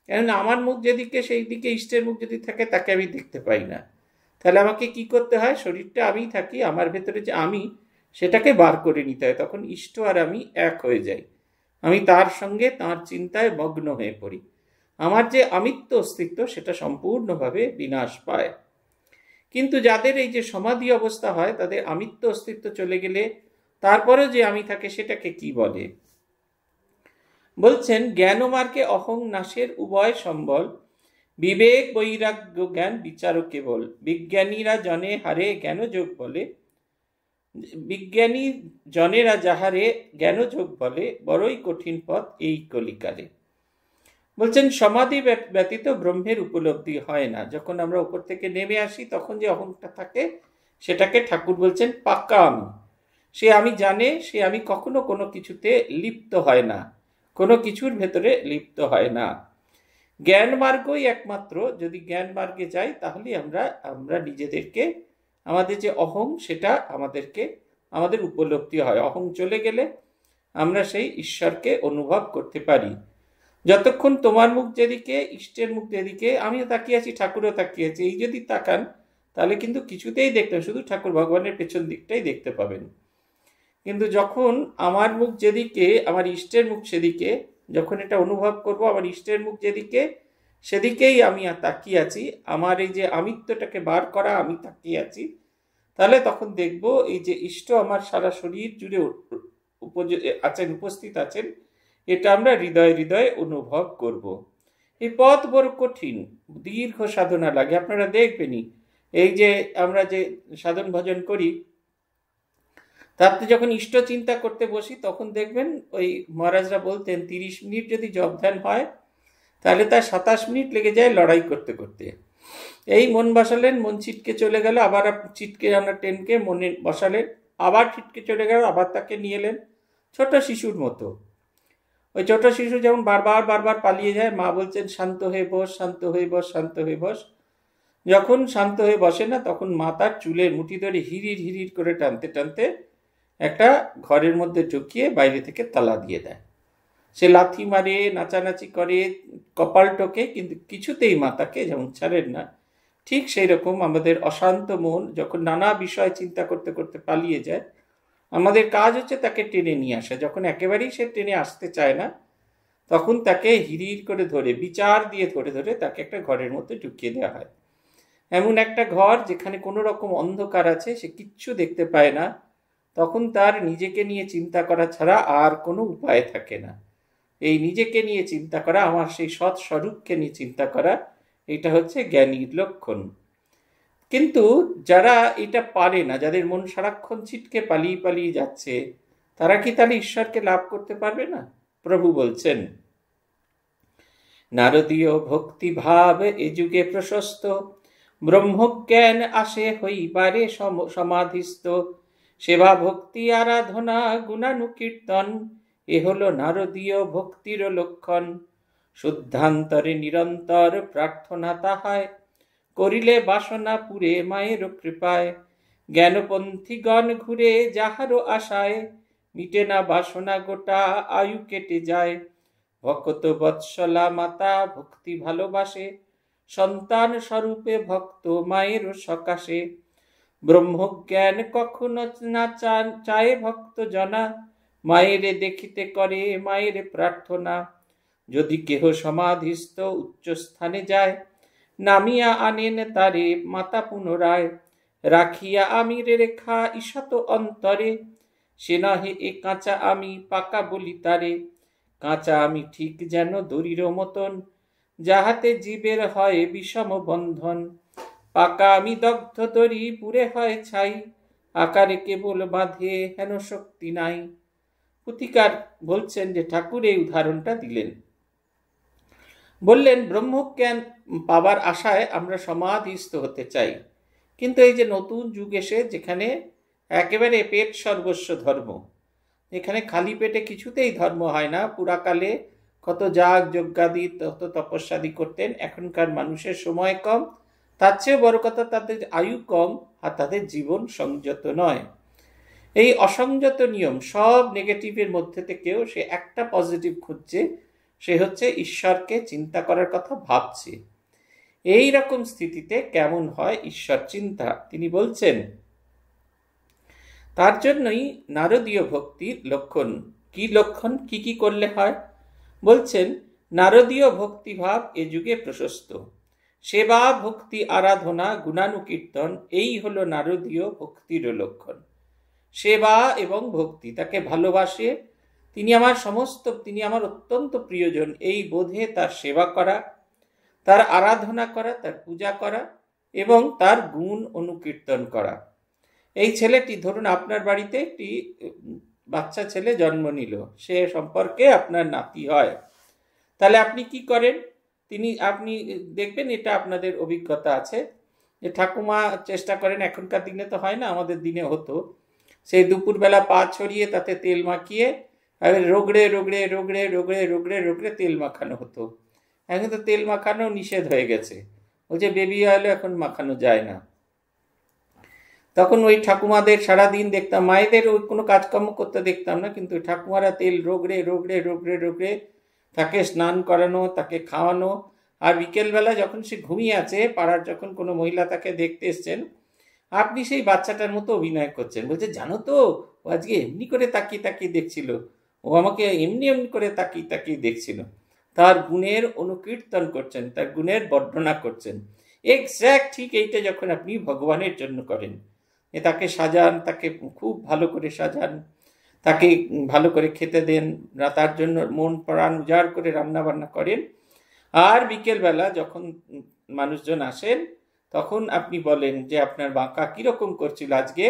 কেননা আমার মুখ যেদিকে সেই দিকে ইষ্টের মুখ যদি থাকে তাকে আমি দেখতে পাই না তাহলে আমাকে কি করতে হয় শরীরটা আমি থাকি আমার ভেতরে যে আমি সেটাকে বার করে নিতে হয় তখন ইষ্ট আর আমি এক হয়ে যাই আমি তার সঙ্গে তার চিন্তায় মগ্ন হয়ে পড়ি আমার যে আমিত্ব অস্তিত্ব সেটা সম্পূর্ণভাবে বিনাশ পায় কিন্তু যাদের এই যে সমাধি অবস্থা হয় তাদের আমিত্ব অস্তিত্ব চলে গেলে তারপরে যে আমি থাকে সেটাকে কি বলে বলছেন জ্ঞানমার্কে অহং নাশের উভয় সম্বল বিবেক বৈরাগ্য জ্ঞান বিচারও কেবল বিজ্ঞানীরা জনে হারে জ্ঞানযোগ বলে বিজ্ঞানী জনেরা যাহারে জ্ঞানযোগ বলে বড়ই কঠিন পথ এই কলিকালে বলছেন সমাধি ব্যতীত ব্রহ্মের উপলব্ধি হয় না যখন আমরা উপর থেকে নেমে আসি তখন যে অহংটা থাকে সেটাকে ঠাকুর বলছেন পাক্কা আমি সে আমি জানে সে আমি কখনো কোনো কিছুতে লিপ্ত হয় না কোনো কিছুর ভেতরে লিপ্ত হয় না জ্ঞান মার্গই একমাত্র যদি জ্ঞান মার্গে যাই তাহলে আমরা আমরা নিজেদেরকে আমাদের যে অহং সেটা আমাদেরকে আমাদের উপলব্ধি হয় অহং চলে গেলে আমরা সেই ঈশ্বরকে অনুভব করতে পারি যতক্ষণ তোমার মুখ যেদিকে ইষ্টের মুখ যেদিকে আমিও তাকিয়ে আছি ঠাকুরও তাকিয়ে আছি এই যদি তাকান তাহলে কিন্তু কিছুতেই দেখতে শুধু ঠাকুর ভগবানের পেছন দিকটাই দেখতে পাবেন কিন্তু যখন আমার মুখ যেদিকে আমার ইষ্টের মুখ সেদিকে যখন এটা অনুভব করব আমার ইষ্টের মুখ যেদিকে সেদিকেই আমি তাকিয়ে আছি আমার এই যে আমিত্বটাকে বার করা আমি তাকিয়ে আছি তাহলে তখন দেখব এই যে ইষ্ট আমার সারা শরীর জুড়ে আছেন উপস্থিত আছেন এটা আমরা হৃদয় হৃদয়ে অনুভব করব। এই পথ বড় কঠিন দীর্ঘ সাধনা লাগে আপনারা দেখবেনই এই যে আমরা যে সাধন ভজন করি তাতে যখন ইষ্ট চিন্তা করতে বসি তখন দেখবেন ওই মহারাজরা বলতেন তিরিশ মিনিট যদি জব ধ্যান হয় তাহলে তার সাতাশ মিনিট লেগে যায় লড়াই করতে করতে এই মন বসালেন মন ছিটকে চলে গেল আবার ছিটকে আনা ট্রেনকে মনে বসালেন আবার ছিটকে চলে গেল আবার তাকে নিয়ে এলেন ছোট শিশুর মতো ওই ছোট শিশু যেমন বারবার বারবার পালিয়ে যায় মা বলছেন শান্ত হয়ে বস শান্ত হয়ে বস শান্ত হয়ে বস যখন শান্ত হয়ে বসে না তখন মা তার চুলের মুঠি ধরে হিরির হিরির করে টানতে টানতে একটা ঘরের মধ্যে ঢুকিয়ে বাইরে থেকে তালা দিয়ে দেয় সে লাথি মারে নাচানাচি করে কপাল টোকে কিন্তু কিছুতেই মাতাকে যেমন ছাড়েন না ঠিক সেই রকম আমাদের অশান্ত মন যখন নানা বিষয় চিন্তা করতে করতে পালিয়ে যায় আমাদের কাজ হচ্ছে তাকে টেনে নিয়ে আসা যখন একেবারেই সে টেনে আসতে চায় না তখন তাকে হিরির করে ধরে বিচার দিয়ে ধরে ধরে তাকে একটা ঘরের মধ্যে ঢুকিয়ে দেওয়া হয় এমন একটা ঘর যেখানে কোনো রকম অন্ধকার আছে সে কিচ্ছু দেখতে পায় না তখন তার নিজেকে নিয়ে চিন্তা করা ছাড়া আর কোনো উপায় থাকে না এই নিজেকে নিয়ে চিন্তা করা আমার সেই সৎ স্বরূপকে নিয়ে চিন্তা করা এটা হচ্ছে জ্ঞানীর লক্ষণ কিন্তু যারা এটা পারে না যাদের মন সারাক্ষণ ছিটকে পালিয়ে পালিয়ে যাচ্ছে তারা কি তাহলে ঈশ্বরকে লাভ করতে পারবে না প্রভু বলছেন নারদীয় ভক্তিভাব এ যুগে প্রশস্ত ব্রহ্মজ্ঞান আসে হইবারে সমাধিস্থ সেবা ভক্তি আরাধনা গুণানুকীর্তন এ হল নারদীয় ভক্তির লক্ষণ শুদ্ধান্তরে নিরন্তর প্রার্থনা তাহায় করিলে বাসনা পুরে মায়ের কৃপায় জ্ঞানপন্থীগণ ঘুরে যাহারও আশায় মিটে না বাসনা গোটা আয়ু কেটে যায় ভকত বৎসলা মাতা ভক্তি ভালোবাসে সন্তান স্বরূপে ভক্ত মায়ের সকাশে ব্রহ্মজ্ঞান কখনো না চায় ভক্ত জনা মায়েরে দেখিতে করে মায়ের প্রার্থনা যদি কেহ সমাধিস্থ উচ্চস্থানে যায় নামিয়া আনেন তারে মাতা পুনরায় রাখিয়া রে রেখা ঈশত অন্তরে সে নহে এ কাঁচা আমি পাকা বলি তারে কাঁচা আমি ঠিক যেন দরির মতন যাহাতে জীবের হয় বিষম বন্ধন আকা আমি দগ্ধ তরি পুরে হয় ছাই আকারে কেবল বাঁধে হেন শক্তি নাই পুথিকার বলছেন যে ঠাকুর এই উদাহরণটা দিলেন বললেন ব্রহ্মজ্ঞান পাবার আশায় আমরা সমাধিস্থ হতে চাই কিন্তু এই যে নতুন যুগ এসে যেখানে একেবারে পেট সর্বস্ব ধর্ম এখানে খালি পেটে কিছুতেই ধর্ম হয় না পুরাকালে কত যাগ যজ্ঞাদি তত তপস্যাদি করতেন এখনকার মানুষের সময় কম তার চেয়ে বড় কথা তাদের আয়ু কম আর তাদের জীবন সংযত নয় এই অসংযত নিয়ম সব নেগেটিভের মধ্যে থেকেও সে একটা পজিটিভ খুঁজছে সে হচ্ছে ঈশ্বরকে চিন্তা করার কথা ভাবছে এই রকম স্থিতিতে কেমন হয় ঈশ্বর চিন্তা তিনি বলছেন তার জন্যই নারদীয় ভক্তির লক্ষণ কি লক্ষণ কি কি করলে হয় বলছেন নারদীয় ভক্তিভাব এ যুগে প্রশস্ত সেবা ভক্তি আরাধনা গুণানুকীর্তন এই হলো নারদীয় ভক্তির লক্ষণ সেবা এবং ভক্তি তাকে ভালোবাসে তিনি আমার সমস্ত তিনি আমার অত্যন্ত প্রিয়জন এই বোধে তার সেবা করা তার আরাধনা করা তার পূজা করা এবং তার গুণ অনুকীর্তন করা এই ছেলেটি ধরুন আপনার বাড়িতে একটি বাচ্চা ছেলে জন্ম নিল সে সম্পর্কে আপনার নাতি হয় তাহলে আপনি কি করেন তিনি আপনি দেখবেন এটা আপনাদের অভিজ্ঞতা আছে যে ঠাকুমা চেষ্টা করেন এখনকার দিনে তো হয় না আমাদের দিনে হতো সেই দুপুরবেলা পা ছড়িয়ে তাতে তেল মাখিয়ে রোগড়ে রোগড়ে রোগড়ে রোগড়ে রোগড়ে রোগড়ে তেল মাখানো হতো এখন তো তেল মাখানো নিষেধ হয়ে গেছে বলছে বেবি অয়েল এখন মাখানো যায় না তখন ওই ঠাকুমাদের সারাদিন দেখতাম মায়েদের ওই কোনো কাজকর্ম করতে দেখতাম না কিন্তু ঠাকুমারা তেল রোগড়ে রোগড়ে রোগড়ে রোগড়ে তাকে স্নান করানো তাকে খাওয়ানো আর বিকেলবেলা যখন সে ঘুমিয়ে আছে পাড়ার যখন কোনো মহিলা তাকে দেখতে এসছেন আপনি সেই বাচ্চাটার মতো অভিনয় করছেন বলছে জানো তো ও আজকে এমনি করে তাকিয়ে তাকিয়ে দেখছিল ও আমাকে এমনি এমনি করে তাকিয়ে তাকিয়ে দেখছিল তার গুণের অনুকীর্তন করছেন তার গুণের বর্ণনা করছেন এক্স্যাক্ট ঠিক এইটা যখন আপনি ভগবানের জন্য করেন তাকে সাজান তাকে খুব ভালো করে সাজান তাকে ভালো করে খেতে দেন তার জন্য মন প্রাণ উজাড় করে রান্না বান্না করেন আর বিকেলবেলা যখন মানুষজন আসেন তখন আপনি বলেন যে আপনার বাঁকা কীরকম করছিল আজকে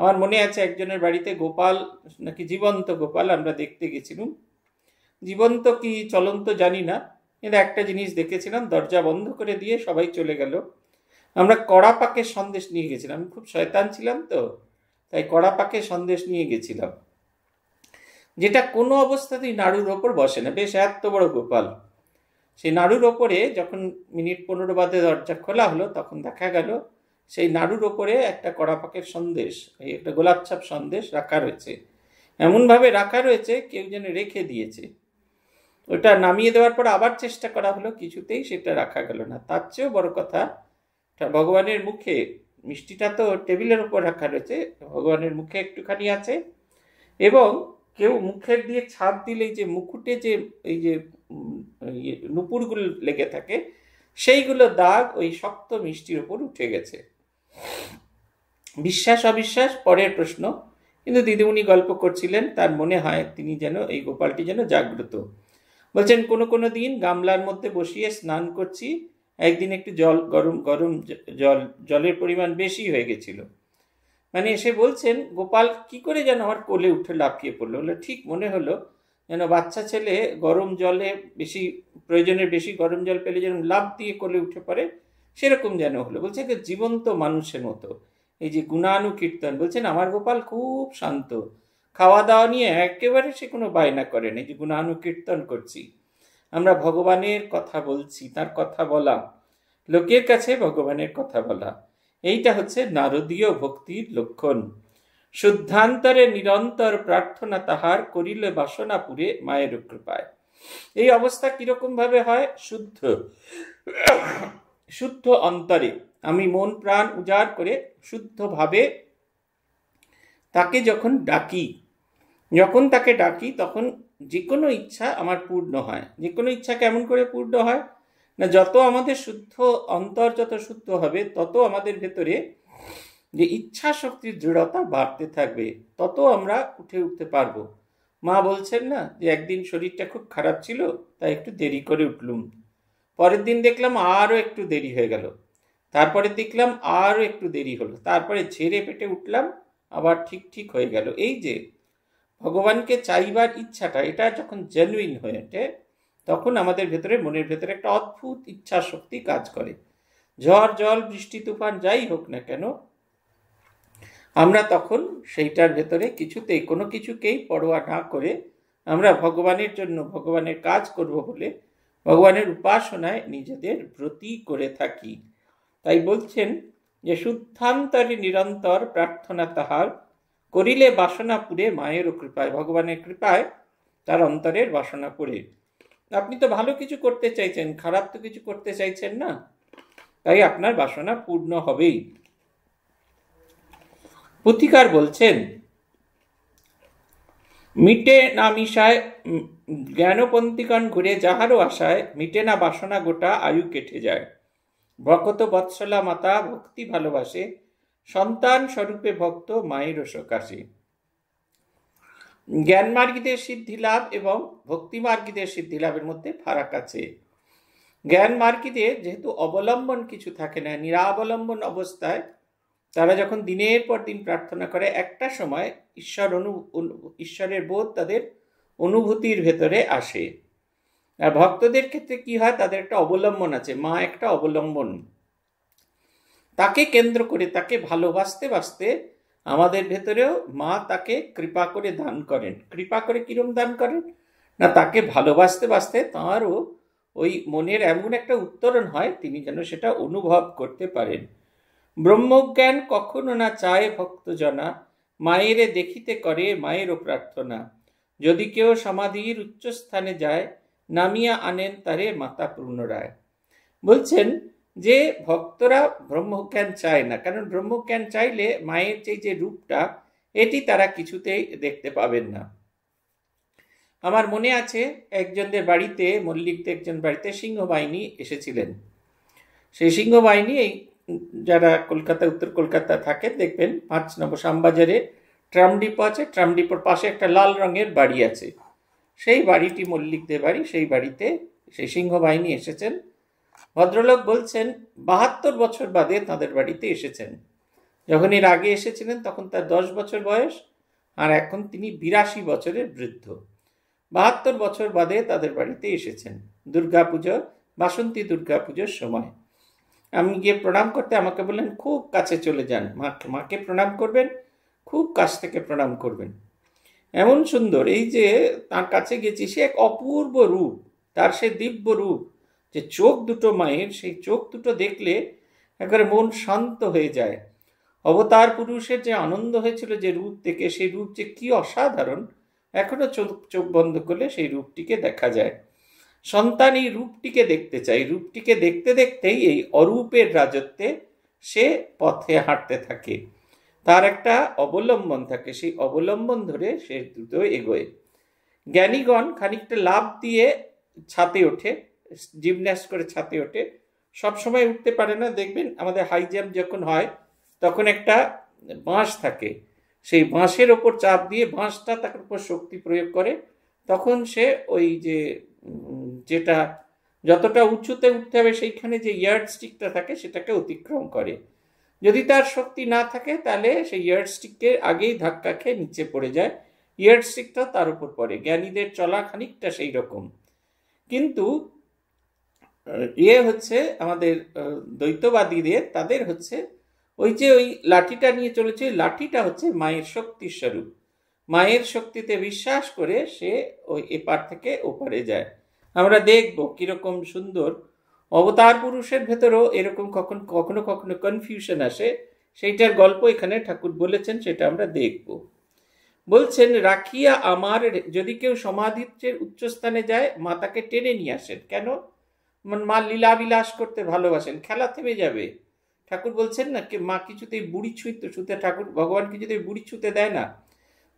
আমার মনে আছে একজনের বাড়িতে গোপাল নাকি জীবন্ত গোপাল আমরা দেখতে গেছিলাম জীবন্ত কি চলন্ত জানি না কিন্তু একটা জিনিস দেখেছিলাম দরজা বন্ধ করে দিয়ে সবাই চলে গেল আমরা কড়া পাকের সন্দেশ নিয়ে গেছিলাম খুব শয়তান ছিলাম তো তাই কড়া পাকের সন্দেশ নিয়ে গেছিলাম যেটা কোনো অবস্থাতেই নাড়ুর ওপর বসে না বেশ এত বড় গোপাল সেই নাড়ুর ওপরে যখন মিনিট পনেরো বাদে দরজা খোলা হলো তখন দেখা গেল সেই নাড়ুর ওপরে একটা কড়াপাকের সন্দেশ এই একটা গোলাপছাপ সন্দেশ রাখা রয়েছে এমনভাবে রাখা রয়েছে কেউ যেন রেখে দিয়েছে ওটা নামিয়ে দেওয়ার পর আবার চেষ্টা করা হলো কিছুতেই সেটা রাখা গেল না তার চেয়েও বড় কথা ভগবানের মুখে মিষ্টিটা তো টেবিলের উপর রাখা রয়েছে ভগবানের মুখে একটুখানি আছে এবং কেউ মুখের দিয়ে ছাদ দিলেই যে মুকুটে যে এই যে নুপুরগুলো লেগে থাকে সেইগুলো দাগ ওই শক্ত মিষ্টির ওপর উঠে গেছে বিশ্বাস অবিশ্বাস পরের প্রশ্ন কিন্তু দিদিমণি গল্প করছিলেন তার মনে হয় তিনি যেন এই গোপালটি যেন জাগ্রত বলছেন কোনো কোনো দিন গামলার মধ্যে বসিয়ে স্নান করছি একদিন একটু জল গরম গরম জল জলের পরিমাণ বেশি হয়ে গেছিল মানে এসে বলছেন গোপাল কি করে যেন আমার কোলে উঠে লাফিয়ে পড়লো বলে ঠিক মনে হলো যেন বাচ্চা ছেলে গরম জলে বেশি প্রয়োজনের বেশি গরম জল পেলে যেন লাভ দিয়ে কোলে উঠে পড়ে সেরকম যেন হলো বলছে একটা জীবন্ত মানুষের মতো এই যে গুণানুকীর্তন বলছেন আমার গোপাল খুব শান্ত খাওয়া দাওয়া নিয়ে একেবারে সে কোনো বায়না করেন এই যে গুণানুকীর্তন করছি আমরা ভগবানের কথা বলছি তার কথা বলা লোকের কাছে ভগবানের কথা বলা এইটা হচ্ছে নারদীয় ভক্তির লক্ষণ শুদ্ধান্তরে নিরন্তর প্রার্থনা তাহার করিলে বাসনা পুরে মায়ের কৃপায় এই অবস্থা কিরকম ভাবে হয় শুদ্ধ শুদ্ধ অন্তরে আমি মন প্রাণ উজাড় করে শুদ্ধভাবে তাকে যখন ডাকি যখন তাকে ডাকি তখন যে কোনো ইচ্ছা আমার পূর্ণ হয় যে কোনো ইচ্ছা কেমন করে পূর্ণ হয় না যত আমাদের শুদ্ধ অন্তর যত শুদ্ধ হবে তত আমাদের ভেতরে যে ইচ্ছা শক্তির দৃঢ়তা বাড়তে থাকবে তত আমরা উঠে উঠতে পারবো মা বলছেন না যে একদিন শরীরটা খুব খারাপ ছিল তাই একটু দেরি করে উঠলুম পরের দিন দেখলাম আরও একটু দেরি হয়ে গেল তারপরে দেখলাম আরও একটু দেরি হলো তারপরে ঝেড়ে পেটে উঠলাম আবার ঠিক ঠিক হয়ে গেল এই যে ভগবানকে চাইবার ইচ্ছাটা এটা যখন জেনুইন হয়ে ওঠে তখন আমাদের ভেতরে মনের ভেতরে একটা অদ্ভুত ইচ্ছা শক্তি কাজ করে ঝড় জল বৃষ্টি তুফান যাই হোক না কেন আমরা তখন সেইটার ভেতরে কিছুতেই কোনো কিছুকেই পরোয়া না করে আমরা ভগবানের জন্য ভগবানের কাজ করব বলে ভগবানের উপাসনায় নিজেদের ব্রতি করে থাকি তাই বলছেন যে শুদ্ধান্তরে নিরন্তর প্রার্থনা তাহার করিলে বাসনা পুরে মায়েরও কৃপায় ভগবানের কৃপায় তার অন্তরের বাসনা পুরে আপনি তো ভালো কিছু করতে চাইছেন খারাপ তো কিছু করতে চাইছেন না তাই আপনার বাসনা পূর্ণ হবেই পুথিকার বলছেন মিটে না মিশায় জ্ঞানপন্থীগণ ঘুরে যাহারও আশায় মিটে না বাসনা গোটা আয়ু কেটে যায় ভকত বৎসলা মাতা ভক্তি ভালোবাসে সন্তান স্বরূপে ভক্ত মায়েরও সকাশী জ্ঞান মার্গীদের সিদ্ধি লাভ এবং ভক্তি মার্গীদের সিদ্ধি লাভের মধ্যে ফারাক আছে জ্ঞান মার্গীদের যেহেতু অবলম্বন কিছু থাকে না নিরাবলম্বন অবস্থায় তারা যখন দিনের পর দিন প্রার্থনা করে একটা সময় ঈশ্বর অনু ঈশ্বরের বোধ তাদের অনুভূতির ভেতরে আসে আর ভক্তদের ক্ষেত্রে কি হয় তাদের একটা অবলম্বন আছে মা একটা অবলম্বন তাকে কেন্দ্র করে তাকে ভালোবাসতে বাসতে আমাদের ভেতরেও মা তাকে কৃপা করে দান করেন কৃপা করে কিরম দান করেন না তাকে ভালোবাসতে বাসতে তাঁরও ওই মনের এমন একটা উত্তরণ হয় তিনি যেন সেটা অনুভব করতে পারেন ব্রহ্মজ্ঞান কখনো না চায় ভক্তজনা মায়েরে দেখিতে করে মায়েরও প্রার্থনা যদি কেউ সমাধির উচ্চস্থানে যায় নামিয়া আনেন তারে মাতা পুনরায় বলছেন যে ভক্তরা ব্রহ্মজ্ঞান চায় না কারণ ব্রহ্মজ্ঞান চাইলে মায়ের যে যে রূপটা এটি তারা কিছুতেই দেখতে পাবেন না আমার মনে আছে একজনদের বাড়িতে মল্লিকদের একজন বাড়িতে সিংহবাহিনী এসেছিলেন সেই সিংহবাহিনী এই যারা কলকাতা উত্তর কলকাতা থাকে দেখবেন পাঁচ নম্বর শ্যামবাজারে ট্রাম ডিপো আছে ট্রাম ডিপোর পাশে একটা লাল রঙের বাড়ি আছে সেই বাড়িটি মল্লিকদের বাড়ি সেই বাড়িতে সেই সিংহবাহিনী এসেছেন ভদ্রলোক বলছেন বাহাত্তর বছর বাদে তাদের বাড়িতে এসেছেন যখন এর আগে এসেছিলেন তখন তার দশ বছর বয়স আর এখন তিনি বিরাশি বছরের বৃদ্ধ বাহাত্তর বছর বাদে তাদের বাড়িতে এসেছেন দুর্গাপুজো বাসন্তী দুর্গাপুজোর সময় আমি গিয়ে প্রণাম করতে আমাকে বললেন খুব কাছে চলে যান মা মাকে প্রণাম করবেন খুব কাছ থেকে প্রণাম করবেন এমন সুন্দর এই যে তার কাছে গেছি সে এক অপূর্ব রূপ তার সে দিব্য রূপ যে চোখ দুটো মায়ের সেই চোখ দুটো দেখলে একবারে মন শান্ত হয়ে যায় অবতার পুরুষের যে আনন্দ হয়েছিল যে রূপ থেকে সেই রূপ যে কি অসাধারণ এখনও চোখ চোখ বন্ধ করলে সেই রূপটিকে দেখা যায় সন্তান এই রূপটিকে দেখতে চাই রূপটিকে দেখতে দেখতেই এই অরূপের রাজত্বে সে পথে হাঁটতে থাকে তার একটা অবলম্বন থাকে সেই অবলম্বন ধরে সে দ্রুত এগোয় জ্ঞানীগণ খানিকটা লাভ দিয়ে ছাতে ওঠে জিমন্যাস্ট করে ছাতে ওঠে সব সময় উঠতে পারে না দেখবেন আমাদের হাই জাম্প যখন হয় তখন একটা বাঁশ থাকে সেই বাঁশের ওপর চাপ দিয়ে বাঁশটা তার উপর শক্তি প্রয়োগ করে তখন সে ওই যে যেটা যতটা উঁচুতে উঠতে হবে সেইখানে যে ইয়ার্ড স্টিকটা থাকে সেটাকে অতিক্রম করে যদি তার শক্তি না থাকে তাহলে সেই ইয়ার্ড স্টিককে আগেই ধাক্কা খেয়ে নিচে পড়ে যায় ইয়ার্ড স্টিকটা তার উপর পড়ে জ্ঞানীদের চলা খানিকটা সেই রকম কিন্তু ইয়ে হচ্ছে আমাদের দ্বৈতবাদীদের তাদের হচ্ছে ওই যে ওই লাঠিটা নিয়ে চলেছে ওই লাঠিটা হচ্ছে মায়ের শক্তির স্বরূপ মায়ের শক্তিতে বিশ্বাস করে সে ওই এপার থেকে ওপারে যায় আমরা দেখব কীরকম সুন্দর অবতার পুরুষের ভেতরেও এরকম কখন কখনো কখনো কনফিউশন আসে সেইটার গল্প এখানে ঠাকুর বলেছেন সেটা আমরা দেখব বলছেন রাখিয়া আমার যদি কেউ সমাধির উচ্চস্থানে যায় মাতাকে টেনে নিয়ে আসেন কেন মানে মা লীলা বিলাস করতে ভালোবাসেন খেলা থেমে যাবে ঠাকুর বলছেন না মা কিছুতেই বুড়ি ছুঁতে ছুঁতে ঠাকুর ভগবান কিছুতেই বুড়ি ছুঁতে দেয় না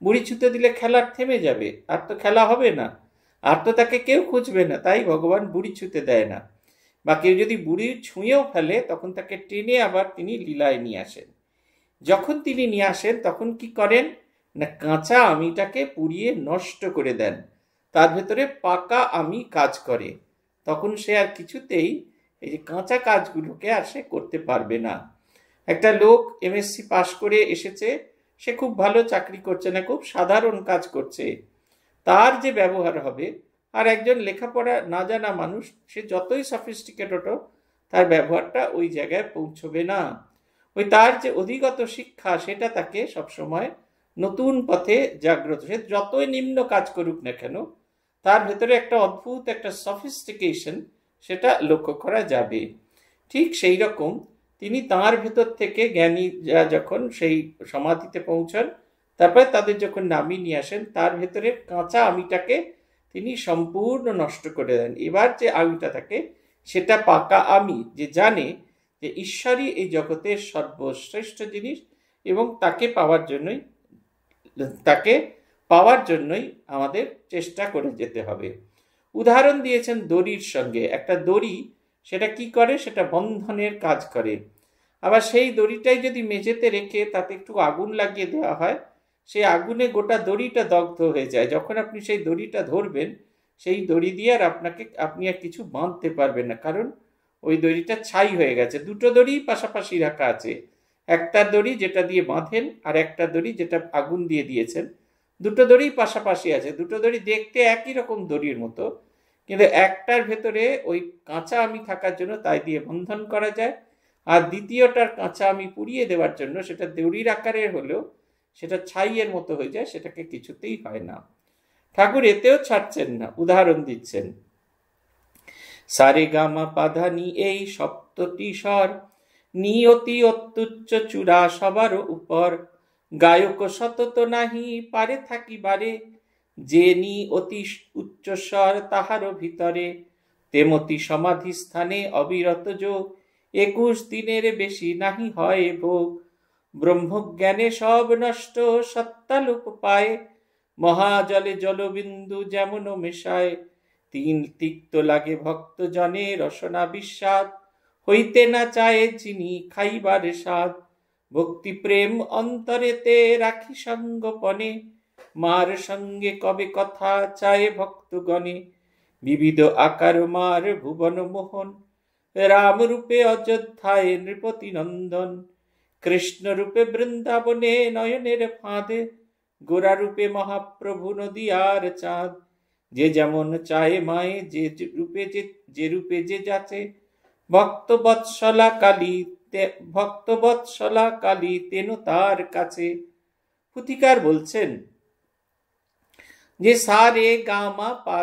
বুড়ি ছুঁতে দিলে খেলা থেমে যাবে আর তো খেলা হবে না আর তো তাকে কেউ খুঁজবে না তাই ভগবান বুড়ি ছুঁতে দেয় না বা কেউ যদি বুড়ি ছুঁয়েও ফেলে তখন তাকে টেনে আবার তিনি লীলায় নিয়ে আসেন যখন তিনি নিয়ে আসেন তখন কি করেন না কাঁচা আমিটাকে পুড়িয়ে নষ্ট করে দেন তার ভেতরে পাকা আমি কাজ করে তখন সে আর কিছুতেই এই যে কাঁচা কাজগুলোকে আর সে করতে পারবে না একটা লোক এমএসসি পাশ করে এসেছে সে খুব ভালো চাকরি করছে না খুব সাধারণ কাজ করছে তার যে ব্যবহার হবে আর একজন লেখাপড়া না জানা মানুষ সে যতই সফিস্টিকেটেড তার ব্যবহারটা ওই জায়গায় পৌঁছবে না ওই তার যে অধিগত শিক্ষা সেটা তাকে সবসময় নতুন পথে জাগ্রত সে যতই নিম্ন কাজ করুক না কেন তার ভেতরে একটা অদ্ভুত একটা সফিস্টিকেশন সেটা লক্ষ্য করা যাবে ঠিক সেই রকম তিনি তাঁর ভেতর থেকে জ্ঞানীরা যখন সেই সমাধিতে পৌঁছান তারপরে তাদের যখন নামিয়ে নিয়ে আসেন তার ভেতরে কাঁচা আমিটাকে তিনি সম্পূর্ণ নষ্ট করে দেন এবার যে আমিটা থাকে সেটা পাকা আমি যে জানে যে ঈশ্বরই এই জগতের সর্বশ্রেষ্ঠ জিনিস এবং তাকে পাওয়ার জন্যই তাকে পাওয়ার জন্যই আমাদের চেষ্টা করে যেতে হবে উদাহরণ দিয়েছেন দড়ির সঙ্গে একটা দড়ি সেটা কি করে সেটা বন্ধনের কাজ করে আবার সেই দড়িটাই যদি মেঝেতে রেখে তাতে একটু আগুন লাগিয়ে দেওয়া হয় সেই আগুনে গোটা দড়িটা দগ্ধ হয়ে যায় যখন আপনি সেই দড়িটা ধরবেন সেই দড়ি দিয়ে আর আপনাকে আপনি আর কিছু বাঁধতে পারবেন না কারণ ওই দড়িটা ছাই হয়ে গেছে দুটো দড়ি পাশাপাশি রাখা আছে একটা দড়ি যেটা দিয়ে বাঁধেন আর একটা দড়ি যেটা আগুন দিয়ে দিয়েছেন দুটো দড়ি পাশাপাশি আছে দুটো দড়ি দেখতে একই রকম দড়ির মতো কিন্তু একটার ভেতরে ওই কাঁচা আমি থাকার জন্য তাই দিয়ে বন্ধন করা যায় আর দ্বিতীয়টার কাঁচা আমি পুড়িয়ে দেওয়ার জন্য সেটা দড়ির আকারের হলেও সেটা ছাইয়ের মতো হয়ে যায় সেটাকে কিছুতেই হয় না ঠাকুর এতেও ছাড়ছেন না উদাহরণ দিচ্ছেন সারে গামা পাধানি এই সপ্তটি স্বর নিয়তি অত্যুচ্চ চূড়া সবার উপর গায়ক সতত নাহি পারে থাকিবারে যে নি অতি উচ্চস্বর তাহার ভিতরে তেমতি সমাধি স্থানে অবিরত যোগ একুশ দিনের বেশি নাহি হয় ভোগ ব্রহ্মজ্ঞানে সব নষ্ট সত্তালুপ পায় মহাজলে জলবিন্দু যেমন মেশায় তিন তিক্ত লাগে ভক্ত জনে রসনা বিশ্বাস হইতে না চায় চিনি খাইবার স্বাদ ভক্তিপ্রেম অন্তরেতে রাখি সঙ্গপনে মার সঙ্গে কবে কথা চায় ভক্তগণে বিবিধ আকার মার ভুবন মোহন রামরূপে অযোধ্যায় নৃপতি নন্দন কৃষ্ণরূপে বৃন্দাবনে নয়নের ফাঁদে রূপে মহাপ্রভু নদী আর চাঁদ যে যেমন চায় মায়ে যে রূপে যে যে রূপে যে যাচে ভক্ত বৎসলা কালী ভক্তবৎসলা কালী তেন তার কাছে পুথিকার বলছেন যে সা রে গা মা পা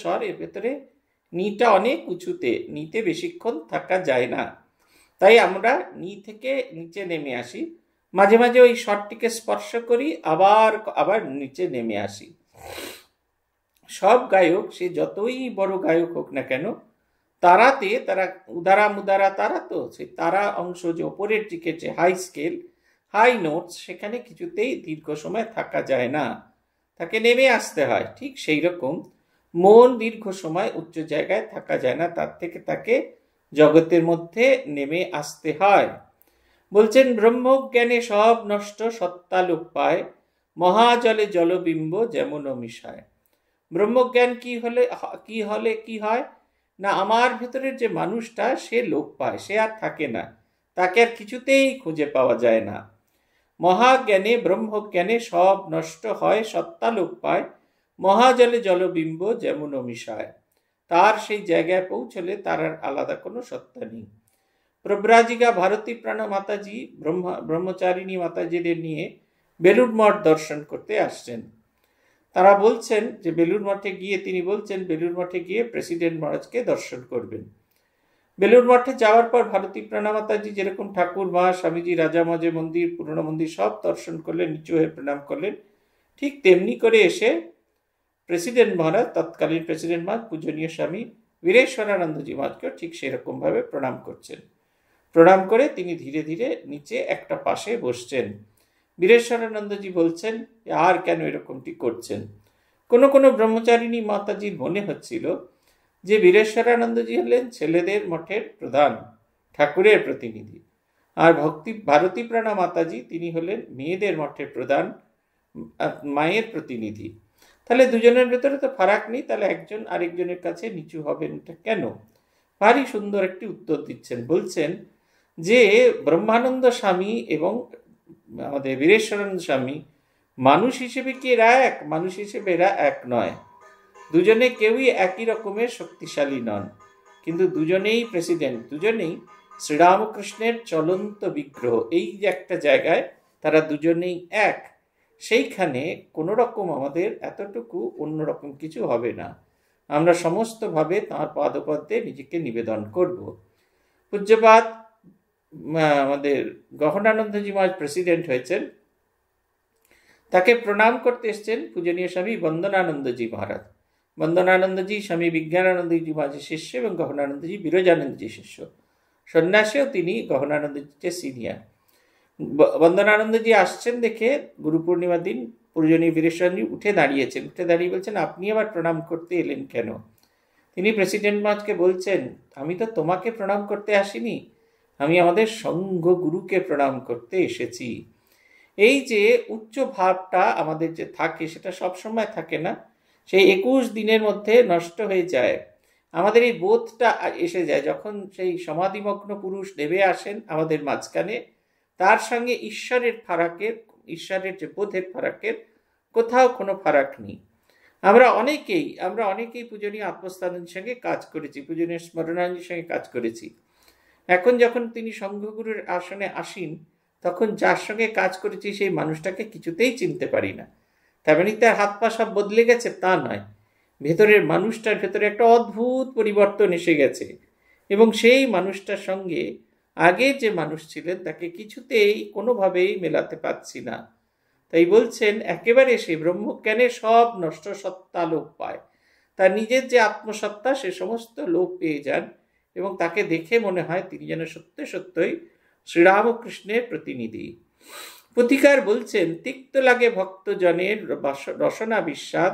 স্বর এর ভেতরে নিটা অনেক উঁচুতে নিতে বেশিক্ষণ থাকা যায় না তাই আমরা নি থেকে নিচে নেমে আসি মাঝে মাঝে ওই স্বরটিকে স্পর্শ করি আবার আবার নিচে নেমে আসি সব গায়ক সে যতই বড় গায়ক হোক না কেন তারাতে তারা উদারা মুদারা তারা তো সেই তারা অংশ যে ওপরের দিকে যে হাই স্কেল হাই নোটস সেখানে কিছুতেই দীর্ঘ সময় থাকা যায় না তাকে নেমে আসতে হয় ঠিক সেই রকম মন দীর্ঘ সময় উচ্চ জায়গায় থাকা যায় না তার থেকে তাকে জগতের মধ্যে নেমে আসতে হয় বলছেন ব্রহ্মজ্ঞানে সব নষ্ট সত্তালোক পায় মহাজলে জলবিম্ব যেমন মিশায় ব্রহ্মজ্ঞান কি হলে কি হলে কি হয় না আমার ভেতরের যে মানুষটা সে লোক পায় সে আর থাকে না তাকে আর কিছুতেই খুঁজে পাওয়া যায় না মহাজ্ঞানে ব্রহ্মজ্ঞানে সব নষ্ট হয় সত্তা লোক পায় মহাজলে জলবিম্ব যেমন অমিশায় তার সেই জায়গায় পৌঁছলে তার আর আলাদা কোনো সত্তা নেই প্রব্রাজিকা ভারতী প্রাণ মাতাজি ব্রহ্মচারিণী মাতাজিদের নিয়ে বেলুড় মঠ দর্শন করতে আসছেন তারা বলছেন যে বেলুর মঠে গিয়ে তিনি বলছেন বেলুর মঠে গিয়ে প্রেসিডেন্ট মহারাজকে দর্শন করবেন বেলুর মঠে যাওয়ার পর ভারতী প্রণামাতাজি যেরকম ঠাকুর মা স্বামীজি রাজা মাঝে মন্দির পুরনো মন্দির সব দর্শন করলেন নিচু হয়ে প্রণাম করলেন ঠিক তেমনি করে এসে প্রেসিডেন্ট মহারাজ তৎকালীন প্রেসিডেন্ট মহাজ পূজনীয় স্বামী বীরেশ্বরানন্দজি মহাজকেও ঠিক সেরকমভাবে প্রণাম করছেন প্রণাম করে তিনি ধীরে ধীরে নিচে একটা পাশে বসছেন বীরেশ্বরানন্দজি বলছেন আর কেন এরকমটি করছেন কোনো কোনো ব্রহ্মচারিণী মাতাজির মনে হচ্ছিল যে বীরেশ্বরানন্দজি হলেন ছেলেদের মঠের প্রধান ঠাকুরের প্রতিনিধি আর ভক্তি ভারতী প্রাণা মাতাজি তিনি হলেন মেয়েদের মঠের প্রধান মায়ের প্রতিনিধি তাহলে দুজনের ভেতরে তো ফারাক নেই তাহলে একজন আরেকজনের কাছে নিচু হবেন এটা কেন ভারী সুন্দর একটি উত্তর দিচ্ছেন বলছেন যে ব্রহ্মানন্দ স্বামী এবং আমাদের বীরেশ্বরণ স্বামী মানুষ হিসেবে কি এরা এক মানুষ হিসেবে এরা এক নয় দুজনে কেউই একই রকমের শক্তিশালী নন কিন্তু দুজনেই প্রেসিডেন্ট দুজনেই শ্রীরামকৃষ্ণের চলন্ত বিগ্রহ এই যে একটা জায়গায় তারা দুজনেই এক সেইখানে কোনো রকম আমাদের এতটুকু অন্যরকম কিছু হবে না আমরা সমস্তভাবে তাঁর পাদপদ্মে নিজেকে নিবেদন করব পূজ্যপাত আমাদের গহনানন্দজি মহাজ প্রেসিডেন্ট হয়েছেন তাকে প্রণাম করতে এসছেন পূজনীয় স্বামী বন্দনানন্দজি মহারাজ বন্দনানন্দজি স্বামী বিজ্ঞানানন্দজি মহাজের শিষ্য এবং গহনানন্দজি বিরজানন্দজি শিষ্য সন্ন্যাসেও তিনি গহনানন্দজির সিনিয়র বন্দনানন্দজি আসছেন দেখে গুরু পূর্ণিমার দিন পূজনীয় বীরেশ্বরী উঠে দাঁড়িয়েছেন উঠে দাঁড়িয়ে বলছেন আপনি আবার প্রণাম করতে এলেন কেন তিনি প্রেসিডেন্ট মহাজকে বলছেন আমি তো তোমাকে প্রণাম করতে আসিনি আমি আমাদের সঙ্ঘ গুরুকে প্রণাম করতে এসেছি এই যে উচ্চ ভাবটা আমাদের যে থাকে সেটা সবসময় থাকে না সেই একুশ দিনের মধ্যে নষ্ট হয়ে যায় আমাদের এই বোধটা এসে যায় যখন সেই সমাধিমগ্ন পুরুষ নেমে আসেন আমাদের মাঝখানে তার সঙ্গে ঈশ্বরের ফারাকের ঈশ্বরের যে বোধের ফারাকের কোথাও কোনো ফারাক নেই আমরা অনেকেই আমরা অনেকেই পূজনীয় আত্মস্থানের সঙ্গে কাজ করেছি পূজনীয় স্মরণাঞ্জীর সঙ্গে কাজ করেছি এখন যখন তিনি সংঘগুরুর আসনে আসেন তখন যার সঙ্গে কাজ করেছি সেই মানুষটাকে কিছুতেই চিনতে পারি না তেমনি তার হাত পা সব বদলে গেছে তা নয় ভেতরের মানুষটার ভেতরে একটা অদ্ভুত পরিবর্তন এসে গেছে এবং সেই মানুষটার সঙ্গে আগে যে মানুষ ছিলেন তাকে কিছুতেই কোনোভাবেই মেলাতে পাচ্ছি না তাই বলছেন একেবারে সে ব্রহ্মজ্ঞানে সব নষ্ট সত্তা লোপ পায় তার নিজের যে আত্মসত্তা সে সমস্ত লোপ পেয়ে যান এবং তাকে দেখে মনে হয় তিনি যেন সত্য সত্যই শ্রীরামকৃষ্ণের প্রতিনিধি পুথিকার বলছেন তিক্ত লাগে ভক্তজনের রসনা বিস্বাদ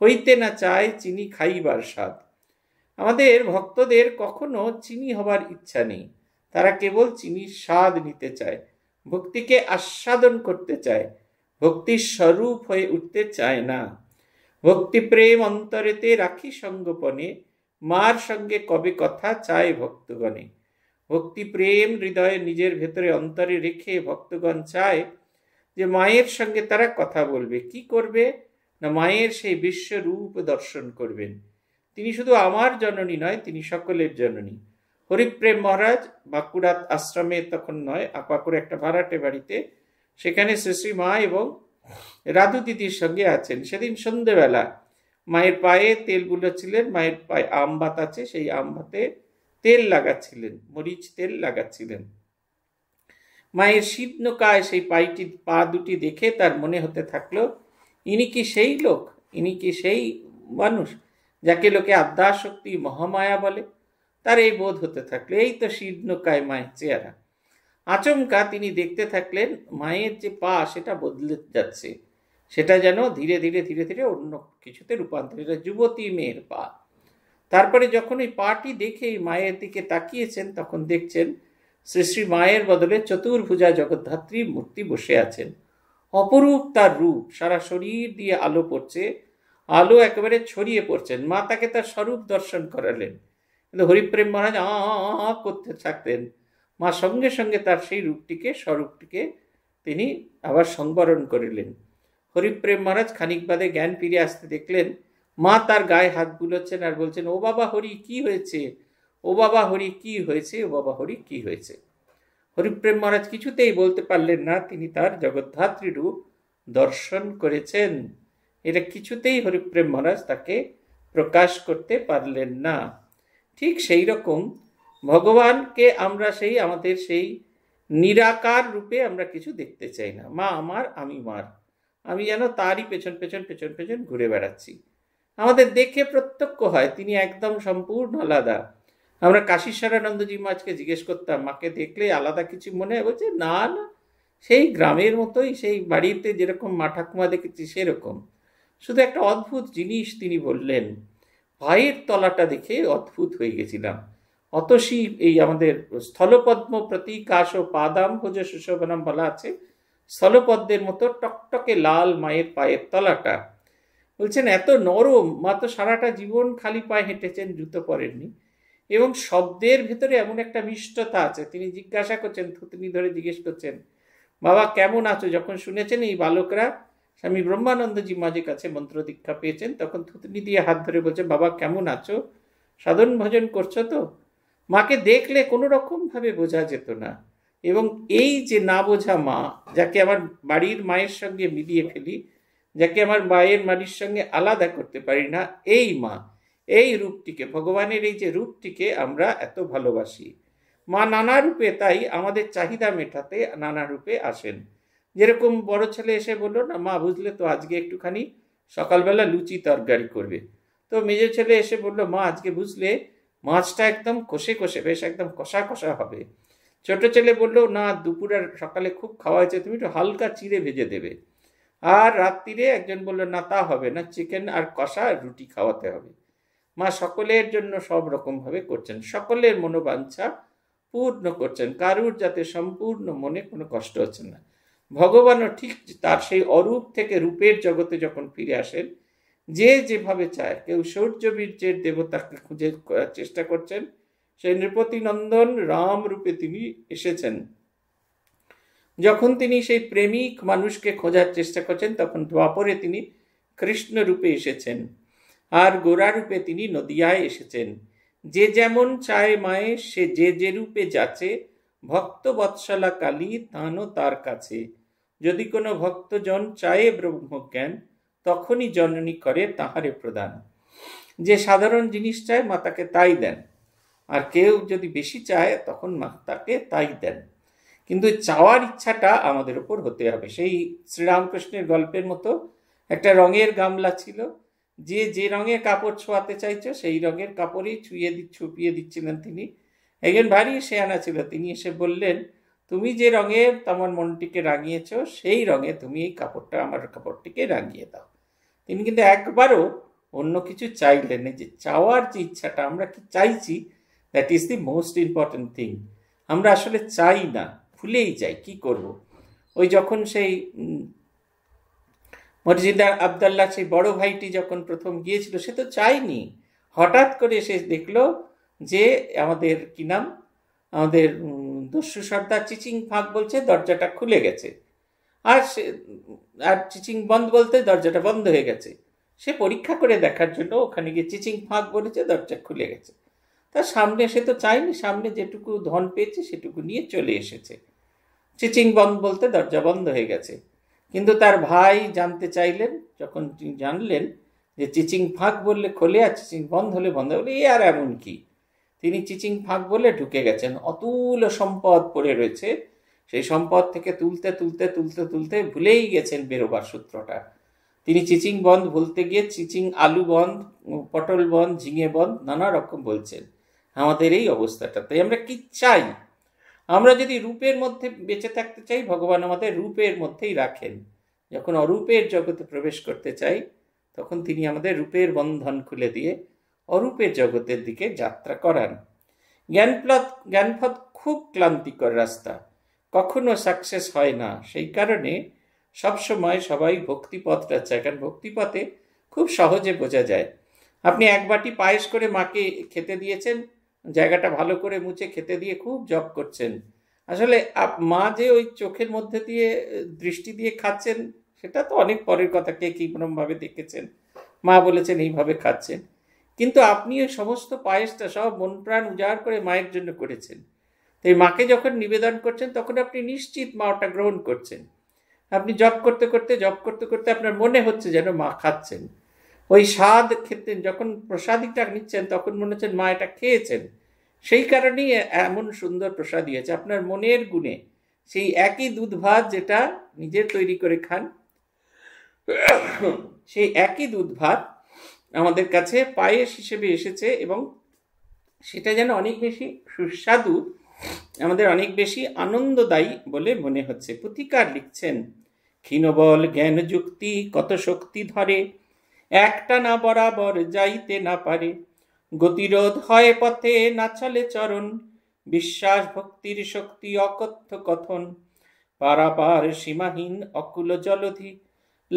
হইতে না চায় চিনি খাইবার স্বাদ আমাদের ভক্তদের কখনো চিনি হবার ইচ্ছা নেই তারা কেবল চিনির স্বাদ নিতে চায় ভক্তিকে আস্বাদন করতে চায় ভক্তির স্বরূপ হয়ে উঠতে চায় না ভক্তি প্রেম অন্তরেতে রাখি সঙ্গোপনে মার সঙ্গে কবে কথা চায় ভক্তগণে ভক্তি প্রেম হৃদয়ে নিজের ভেতরে অন্তরে রেখে ভক্তগণ চায় যে মায়ের সঙ্গে তারা কথা বলবে কি করবে না মায়ের সেই বিশ্বরূপ দর্শন করবেন তিনি শুধু আমার জননী নয় তিনি সকলের জননী হরিপ্রেম মহারাজ বাঁকুড়াত আশ্রমে তখন নয় আপাকুর একটা ভাড়াটে বাড়িতে সেখানে শ্রী শ্রী মা এবং রাধু দিদির সঙ্গে আছেন সেদিন সন্ধেবেলা মায়ের পায়ে তেল বুলাচ্ছিলেন মায়ের পায়ে আম ভাত আছে সেই আম ভাতে তেল লাগাচ্ছিলেন মরিচ তেল লাগাচ্ছিলেন মায়ের কায় সেই পাইটি পা দুটি দেখে তার মনে হতে থাকলো ইনি কি সেই লোক ইনি কি সেই মানুষ যাকে লোকে আদ্যাশক্তি মহামায়া বলে তার এই বোধ হতে থাকলো এই তো শীর্ণকায় মায়ের চেহারা আচমকা তিনি দেখতে থাকলেন মায়ের যে পা সেটা বদলে যাচ্ছে সেটা যেন ধীরে ধীরে ধীরে ধীরে অন্য কিছুতে রূপান্তরিত যুবতী মেয়ের পা তারপরে যখন ওই পাটি দেখে মায়ের দিকে তাকিয়েছেন তখন দেখছেন শ্রী শ্রী মায়ের বদলে চতুর্ভুজা জগদ্ধাত্রী মূর্তি বসে আছেন অপরূপ তার রূপ সারা শরীর দিয়ে আলো পড়ছে আলো একেবারে ছড়িয়ে পড়ছেন মা তাকে তার স্বরূপ দর্শন করালেন কিন্তু হরিপ্রেম মহারাজ আ করতে থাকতেন মা সঙ্গে সঙ্গে তার সেই রূপটিকে স্বরূপটিকে তিনি আবার সংবরণ করিলেন হরিপ্রেম মহারাজ খানিক বাদে জ্ঞান ফিরে আসতে দেখলেন মা তার গায়ে হাত বুলোচ্ছেন আর বলছেন ও বাবা হরি কি হয়েছে ও বাবা হরি কি হয়েছে ও বাবা হরি কি হয়েছে হরিপ্রেম মহারাজ কিছুতেই বলতে পারলেন না তিনি তার জগদ্ধাত্রী রূপ দর্শন করেছেন এটা কিছুতেই হরিপ্রেম মহারাজ তাকে প্রকাশ করতে পারলেন না ঠিক সেই রকম ভগবানকে আমরা সেই আমাদের সেই নিরাকার রূপে আমরা কিছু দেখতে চাই না মা আমার আমি মার আমি যেন তারই পেছন পেছন পেছন পেছন ঘুরে বেড়াচ্ছি আমাদের দেখে প্রত্যক্ষ হয় তিনি একদম সম্পূর্ণ আলাদা আমরা কাশীশ্বরানন্দজি মাছকে জিজ্ঞেস করতাম মাকে দেখলে আলাদা কিছু মনে হয় বলছে না না সেই গ্রামের মতোই সেই বাড়িতে যেরকম মা ঠাকুমা দেখেছি সেরকম শুধু একটা অদ্ভুত জিনিস তিনি বললেন পায়ের তলাটা দেখে অদ্ভুত হয়ে গেছিলাম অতসী এই আমাদের স্থলপদ্ম প্রতীকাশ ও পাদাম ভোজ সুশোভনাম বলা আছে স্থলপদ্মের মতো টকটকে লাল মায়ের পায়ের তলাটা বলছেন এত নরম মা তো সারাটা জীবন খালি পায়ে হেঁটেছেন জুতো পরেননি এবং শব্দের ভেতরে এমন একটা মিষ্টতা আছে তিনি জিজ্ঞাসা করছেন থুতনি ধরে জিজ্ঞেস করছেন বাবা কেমন আছো যখন শুনেছেন এই বালকরা স্বামী ব্রহ্মানন্দজি মাঝে কাছে মন্ত্র দীক্ষা পেয়েছেন তখন থুতনি দিয়ে হাত ধরে বলছে বাবা কেমন আছো সাধন ভজন করছো তো মাকে দেখলে কোনো রকমভাবে বোঝা যেত না এবং এই যে না বোঝা মা যাকে আমার বাড়ির মায়ের সঙ্গে মিলিয়ে ফেলি যাকে আমার মায়ের মাটির সঙ্গে আলাদা করতে পারি না এই মা এই রূপটিকে ভগবানের এই যে রূপটিকে আমরা এত ভালোবাসি মা নানা রূপে তাই আমাদের চাহিদা মেটাতে নানা রূপে আসেন যেরকম বড় ছেলে এসে বললো না মা বুঝলে তো আজকে একটুখানি সকালবেলা লুচি তরকারি করবে তো মেজ ছেলে এসে বললো মা আজকে বুঝলে মাছটা একদম কষে কষে বেশ একদম কষা কষা হবে ছোট ছেলে বললো না দুপুরে সকালে খুব খাওয়া হয়েছে তুমি একটু হালকা চিড়ে ভেজে দেবে আর রাত্রিরে একজন বললো না তা হবে না চিকেন আর কষা আর রুটি খাওয়াতে হবে মা সকলের জন্য সব রকমভাবে করছেন সকলের মনোবাঞ্ছা পূর্ণ করছেন কারুর যাতে সম্পূর্ণ মনে কোনো কষ্ট হচ্ছে না ভগবানও ঠিক তার সেই অরূপ থেকে রূপের জগতে যখন ফিরে আসেন যে যেভাবে চায় কেউ শৌর্য বীর্যের দেবতাকে খুঁজে চেষ্টা করছেন সেই নৃপতিনন্দন রাম রূপে তিনি এসেছেন যখন তিনি সেই প্রেমিক মানুষকে খোঁজার চেষ্টা করছেন তখন দ্বাপরে তিনি কৃষ্ণ রূপে এসেছেন আর গোড়া রূপে তিনি নদিয়ায় এসেছেন যে যেমন চায় মায়ে সে যে যে রূপে যাচ্ছে ভক্ত বৎসলা কালী তানও তার কাছে যদি কোনো ভক্তজন চায়ে ব্রহ্মজ্ঞান তখনই জননী করে তাহারে প্রদান যে সাধারণ জিনিস চায় মাতাকে তাই দেন আর কেউ যদি বেশি চায় তখন তাকে তাই দেন কিন্তু চাওয়ার ইচ্ছাটা আমাদের উপর হতে হবে সেই শ্রীরামকৃষ্ণের গল্পের মতো একটা রঙের গামলা ছিল যে যে রঙের কাপড় ছোঁয়াতে চাইছো সেই রঙের কাপড়ই ছুঁয়ে দি ছুপিয়ে দিচ্ছিলেন তিনি একজন ভারী সেয়ানা ছিল তিনি এসে বললেন তুমি যে রঙে তোমার মনটিকে রাঙিয়েছ সেই রঙে তুমি এই কাপড়টা আমার কাপড়টিকে রাঙিয়ে দাও তিনি কিন্তু একবারও অন্য কিছু চাইলেন যে চাওয়ার যে ইচ্ছাটা আমরা কি চাইছি that is the most important thing আমরা আসলে চাই না ভুলেই যাই কি করব। ওই যখন সেই মরজিদা আবদাল্লাহ সেই বড় ভাইটি যখন প্রথম গিয়েছিল সে তো চায়নি হঠাৎ করে সে দেখলো যে আমাদের কি নাম আমাদের দস্যু সর্দার চিচিং ফাঁক বলছে দরজাটা খুলে গেছে আর সে আর চিচিং বন্ধ বলতে দরজাটা বন্ধ হয়ে গেছে সে পরীক্ষা করে দেখার জন্য ওখানে গিয়ে চিচিং ফাঁক বলেছে দরজা খুলে গেছে তার সামনে এসে তো চায়নি সামনে যেটুকু ধন পেয়েছে সেটুকু নিয়ে চলে এসেছে চিচিং বন্ধ বলতে দরজা বন্ধ হয়ে গেছে কিন্তু তার ভাই জানতে চাইলেন যখন জানলেন যে চিচিং ফাঁক বললে খোলে আর চিচিং বন্ধ হলে বন্ধ হলে এ আর এমন কি তিনি চিচিং ফাঁক বলে ঢুকে গেছেন অতুল সম্পদ পড়ে রয়েছে সেই সম্পদ থেকে তুলতে তুলতে তুলতে তুলতে ভুলেই গেছেন বেরোবার সূত্রটা তিনি চিচিং বন্ধ ভুলতে গিয়ে চিচিং আলু বন্ধ পটল বন্ধ ঝিঙে বন্ধ নানা রকম বলছেন আমাদের এই অবস্থাটা তাই আমরা কি চাই আমরা যদি রূপের মধ্যে বেঁচে থাকতে চাই ভগবান আমাদের রূপের মধ্যেই রাখেন যখন অরূপের জগতে প্রবেশ করতে চাই তখন তিনি আমাদের রূপের বন্ধন খুলে দিয়ে অরূপের জগতের দিকে যাত্রা করান জ্ঞানপ্লদ জ্ঞানপথ খুব ক্লান্তিকর রাস্তা কখনো সাকসেস হয় না সেই কারণে সবসময় সবাই ভক্তিপথটা চায় কারণ ভক্তিপথে খুব সহজে বোঝা যায় আপনি এক বাটি পায়েস করে মাকে খেতে দিয়েছেন জায়গাটা ভালো করে মুছে খেতে দিয়ে খুব জব করছেন আসলে মা যে ওই চোখের মধ্যে দিয়ে দৃষ্টি দিয়ে খাচ্ছেন সেটা তো অনেক পরের কথা কে কোনোভাবে দেখেছেন মা বলেছেন এইভাবে খাচ্ছেন কিন্তু আপনি ওই সমস্ত পায়েসটা সব মন প্রাণ উজাড় করে মায়ের জন্য করেছেন তাই মাকে যখন নিবেদন করছেন তখন আপনি নিশ্চিত মা ওটা গ্রহণ করছেন আপনি জব করতে করতে জব করতে করতে আপনার মনে হচ্ছে যেন মা খাচ্ছেন ওই স্বাদ খেতেন যখন প্রসাদিটা নিচ্ছেন তখন মনে হচ্ছেন মা এটা খেয়েছেন সেই কারণেই এমন সুন্দর প্রসাদী হয়েছে আপনার মনের গুণে সেই একই দুধ ভাত যেটা নিজে তৈরি করে খান সেই একই দুধ ভাত আমাদের কাছে পায়েস হিসেবে এসেছে এবং সেটা যেন অনেক বেশি সুস্বাদু আমাদের অনেক বেশি আনন্দদায়ী বলে মনে হচ্ছে প্রতিকার লিখছেন ক্ষীণবল জ্ঞান যুক্তি কত শক্তি ধরে একটা না বরাবর যাইতে না পারে গতিরোধ হয় পথে না চলে চরণ বিশ্বাস ভক্তির শক্তি অকথ্য কথন পারাপার সীমাহীন অকুল জলধি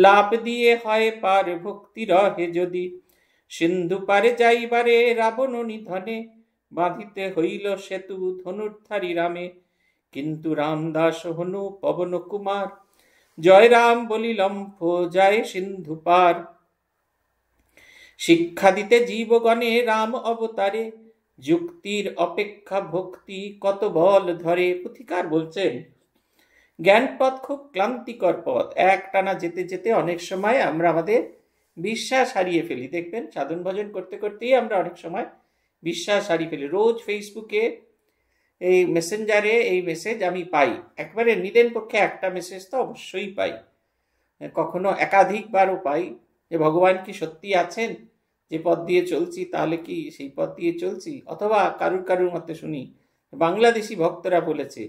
লাভ দিয়ে হয় পার ভক্তি রহে যদি সিন্ধু পারে যাইবারে রাবণ নিধনে বাঁধিতে হইল সেতু ধনুর্ধারী রামে কিন্তু রামদাস হনু পবন কুমার জয় রাম বলি লম্ফ যায় সিন্ধু পার শিক্ষা দিতে জীবগণে রাম অবতারে যুক্তির অপেক্ষা ভক্তি কত বল ধরে পুথিকার বলছেন জ্ঞানপথ খুব ক্লান্তিকর পথ একটানা যেতে যেতে অনেক সময় আমরা আমাদের বিশ্বাস হারিয়ে ফেলি দেখবেন সাধন ভজন করতে করতেই আমরা অনেক সময় বিশ্বাস হারিয়ে ফেলি রোজ ফেসবুকে এই মেসেঞ্জারে এই মেসেজ আমি পাই একবারে নিদেন পক্ষে একটা মেসেজ তো অবশ্যই পাই কখনো একাধিকবারও পাই যে ভগবান কি সত্যি আছেন যে পথ দিয়ে চলছি তাহলে কি সেই পথ দিয়ে চলছি অথবা কারুর কারুর মতে শুনি বাংলাদেশি ভক্তরা বলেছে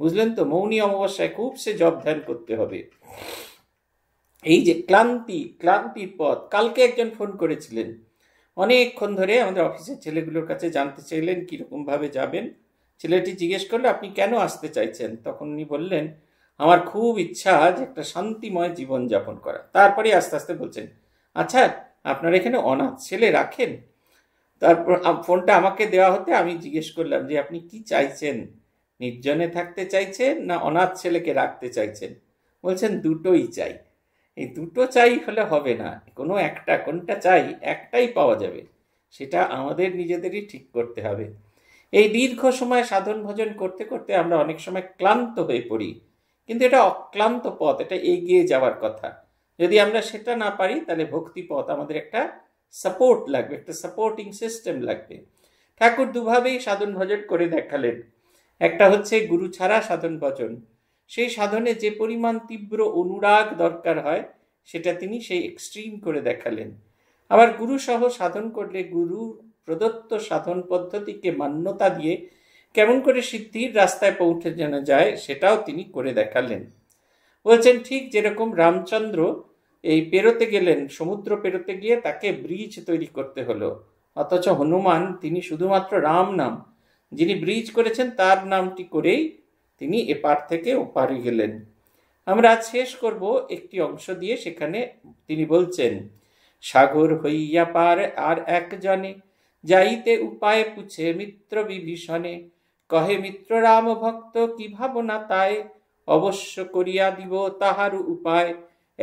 বুঝলেন তো মৌনী অমাবস্যায় খুব সে জব ধ্যান করতে হবে এই যে ক্লান্তি ক্লান্তির পথ কালকে একজন ফোন করেছিলেন অনেকক্ষণ ধরে আমাদের অফিসের ছেলেগুলোর কাছে জানতে চাইলেন কীরকমভাবে যাবেন ছেলেটি জিজ্ঞেস করলো আপনি কেন আসতে চাইছেন তখন উনি বললেন আমার খুব ইচ্ছা যে একটা শান্তিময় জীবন যাপন করা তারপরে আস্তে আস্তে বলছেন আচ্ছা আপনার এখানে অনাথ ছেলে রাখেন তারপর ফোনটা আমাকে দেওয়া হতে আমি জিজ্ঞেস করলাম যে আপনি কি চাইছেন নির্জনে থাকতে চাইছেন না অনাথ ছেলেকে রাখতে চাইছেন বলছেন দুটোই চাই এই দুটো চাই হলে হবে না কোনো একটা কোনটা চাই একটাই পাওয়া যাবে সেটা আমাদের নিজেদেরই ঠিক করতে হবে এই দীর্ঘ সময় সাধন ভোজন করতে করতে আমরা অনেক সময় ক্লান্ত হয়ে পড়ি কিন্তু এটা অক্লান্ত পথ এটা এগিয়ে যাওয়ার কথা যদি আমরা সেটা না পারি তাহলে ভক্তিপথ আমাদের একটা সাপোর্ট লাগবে একটা সাপোর্টিং সিস্টেম লাগবে ঠাকুর দুভাবেই সাধন ভজন করে দেখালেন একটা হচ্ছে গুরু ছাড়া সাধন ভজন সেই সাধনে যে পরিমাণ তীব্র অনুরাগ দরকার হয় সেটা তিনি সেই এক্সট্রিম করে দেখালেন আবার গুরু সহ সাধন করলে গুরু প্রদত্ত সাধন পদ্ধতিকে মান্যতা দিয়ে কেমন করে সিদ্ধির রাস্তায় পৌঁছে জানা যায় সেটাও তিনি করে দেখালেন বলছেন ঠিক যেরকম রামচন্দ্র এই পেরোতে গেলেন সমুদ্র পেরোতে গিয়ে তাকে ব্রিজ তৈরি করতে হলো অথচ হনুমান তিনি শুধুমাত্র রাম নাম যিনি ব্রিজ করেছেন তার নামটি করেই তিনি এপার থেকে ওপারে গেলেন আমরা আজ শেষ করব একটি অংশ দিয়ে সেখানে তিনি বলছেন সাগর হইয়া পার আর একজনে যাইতে উপায় পুছে মিত্র বিভীষণে কহে মিত্র রাম ভক্ত কি ভাবনা তাই অবশ্য করিয়া দিব তাহার উপায়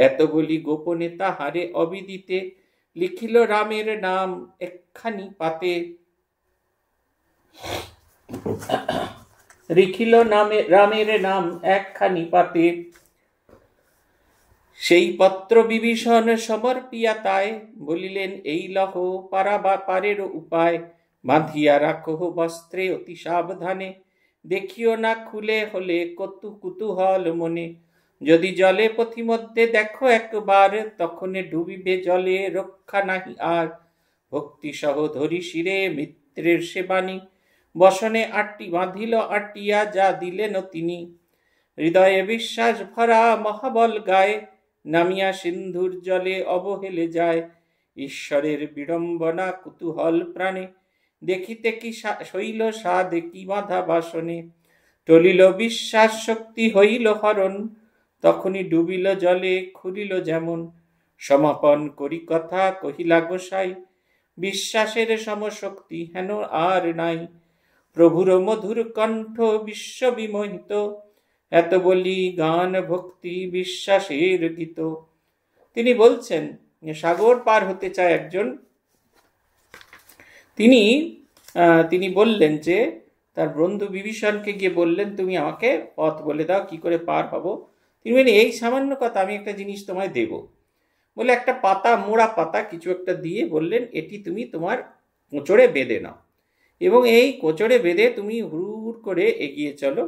এতগুলি গোপনে তাহারে অবিদিতে লিখিল রামের নাম একখানি পাতে লিখিল নামে রামের নাম একখানি পাতে সেই পত্র বিভীষণ সমর্পিয়া তাই বলিলেন এই লহ পারা বা পারের উপায় বাঁধিয়া রাখহ বস্ত্রে অতি সাবধানে দেখিও না খুলে হলে কত কুতূহল মনে যদি জলে পথিমধ্যে দেখো একবার তখনে ডুবিবে জলে রক্ষা নাহি আর ভক্তি সহ ধরি শিরে মিত্রের সেবানী বসনে আটটি বাঁধিল আটিয়া যা দিলেন তিনি হৃদয়ে বিশ্বাস ভরা মহাবল গায়ে নামিয়া সিন্ধুর জলে অবহেলে যায় ঈশ্বরের বিড়ম্বনা কুতূহল প্রাণে দেখিতে কি শৈল সাদে কি বাঁধা বাসনে টলিল বিশ্বাস শক্তি হইল হরণ তখনই ডুবিল জলে খুলিল যেমন সমাপন করি কথা কহিলা গোসাই বিশ্বাসের সমশক্তি হেন আর নাই প্রভুর মধুর কণ্ঠ বিশ্ববিমোহিত এত বলি গান ভক্তি বিশ্বাসের গীত তিনি বলছেন সাগর পার হতে চায় একজন তিনি তিনি বললেন যে তার বন্ধু বিভীষণকে গিয়ে বললেন তুমি আমাকে পথ বলে দাও কি করে পার পাবো ইভেন এই সামান্য কথা আমি একটা জিনিস তোমায় দেব বলে একটা পাতা মোড়া পাতা কিছু একটা দিয়ে বললেন এটি তুমি তোমার কোঁচড়ে বেঁধে নাও এবং এই কোঁচড়ে বেঁধে তুমি হুড় করে এগিয়ে চলো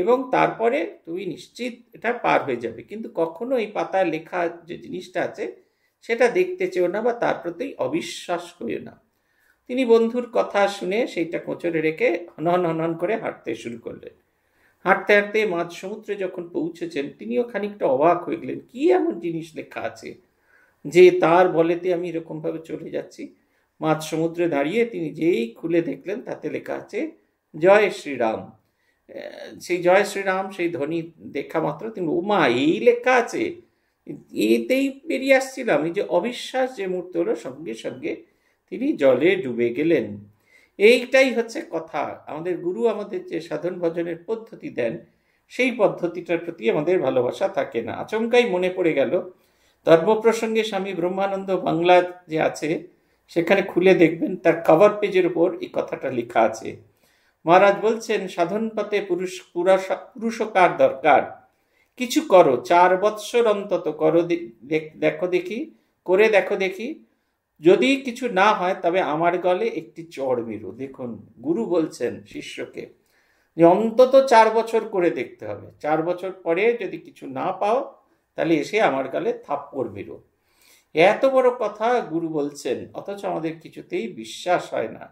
এবং তারপরে তুমি নিশ্চিত এটা পার হয়ে যাবে কিন্তু কখনো এই পাতায় লেখা যে জিনিসটা আছে সেটা দেখতে চেও না বা তার প্রতি অবিশ্বাস হইও না তিনি বন্ধুর কথা শুনে সেইটা কোঁচড়ে রেখে হনহন হনহন করে হাঁটতে শুরু করলেন হাঁটতে হাঁটতে মাঝ সমুদ্রে যখন পৌঁছেছেন তিনিও খানিকটা অবাক হয়ে গেলেন কি এমন জিনিস লেখা আছে যে তার বলেতে আমি এরকমভাবে চলে যাচ্ছি মাঝ সমুদ্রে দাঁড়িয়ে তিনি যেই খুলে দেখলেন তাতে লেখা আছে জয় শ্রীরাম সেই জয় শ্রীরাম সেই ধ্বনি দেখা মাত্র তিনি উমা এই লেখা আছে এতেই বেরিয়ে আসছিলাম এই যে অবিশ্বাস যে মুহূর্ত হলো সঙ্গে সঙ্গে তিনি জলে ডুবে গেলেন এইটাই হচ্ছে কথা আমাদের গুরু আমাদের যে সাধন ভজনের পদ্ধতি দেন সেই পদ্ধতিটার প্রতি আমাদের ভালোবাসা থাকে না আচমকাই মনে পড়ে গেল ধর্ম প্রসঙ্গে স্বামী ব্রহ্মানন্দ বাংলা যে আছে সেখানে খুলে দেখবেন তার কভার পেজের উপর এই কথাটা লেখা আছে মহারাজ বলছেন সাধন পথে পুরুষ পুরুষকার দরকার কিছু করো চার বৎসর অন্তত করো দেখো দেখি করে দেখো দেখি যদি কিছু না হয় তবে আমার গলে একটি চর মিরু দেখুন গুরু বলছেন শিষ্যকে যে অন্তত চার বছর করে দেখতে হবে চার বছর পরে যদি কিছু না পাও তাহলে এসে আমার গালে থাপ্পড় মিরু এত বড় কথা গুরু বলছেন অথচ আমাদের কিছুতেই বিশ্বাস হয় না